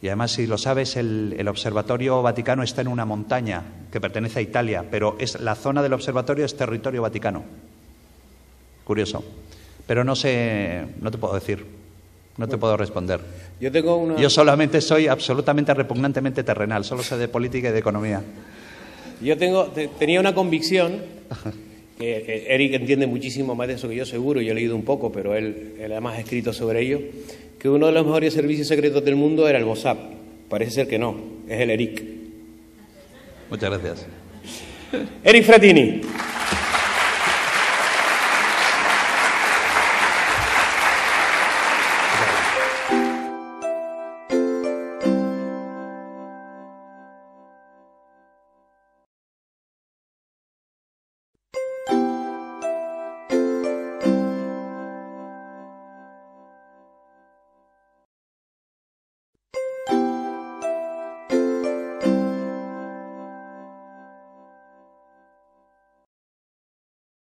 [SPEAKER 2] Y además, si lo sabes, el, Observatorio Vaticano está en una montaña que pertenece a Italia, pero es, la zona del observatorio es territorio vaticano. Curioso. Pero no sé, no te puedo decir, no te puedo responder.
[SPEAKER 1] Yo
[SPEAKER 2] solamente soy absolutamente repugnantemente terrenal, solo sé de política y de economía.
[SPEAKER 1] Yo tengo, tenía una convicción, que Eric entiende muchísimo más de eso que yo seguro, yo he leído un poco, pero él, él además ha escrito sobre ello, que uno de los mejores servicios secretos del mundo era el WhatsApp. Parece ser que no, es el Eric. Muchas gracias. Eric Fratini.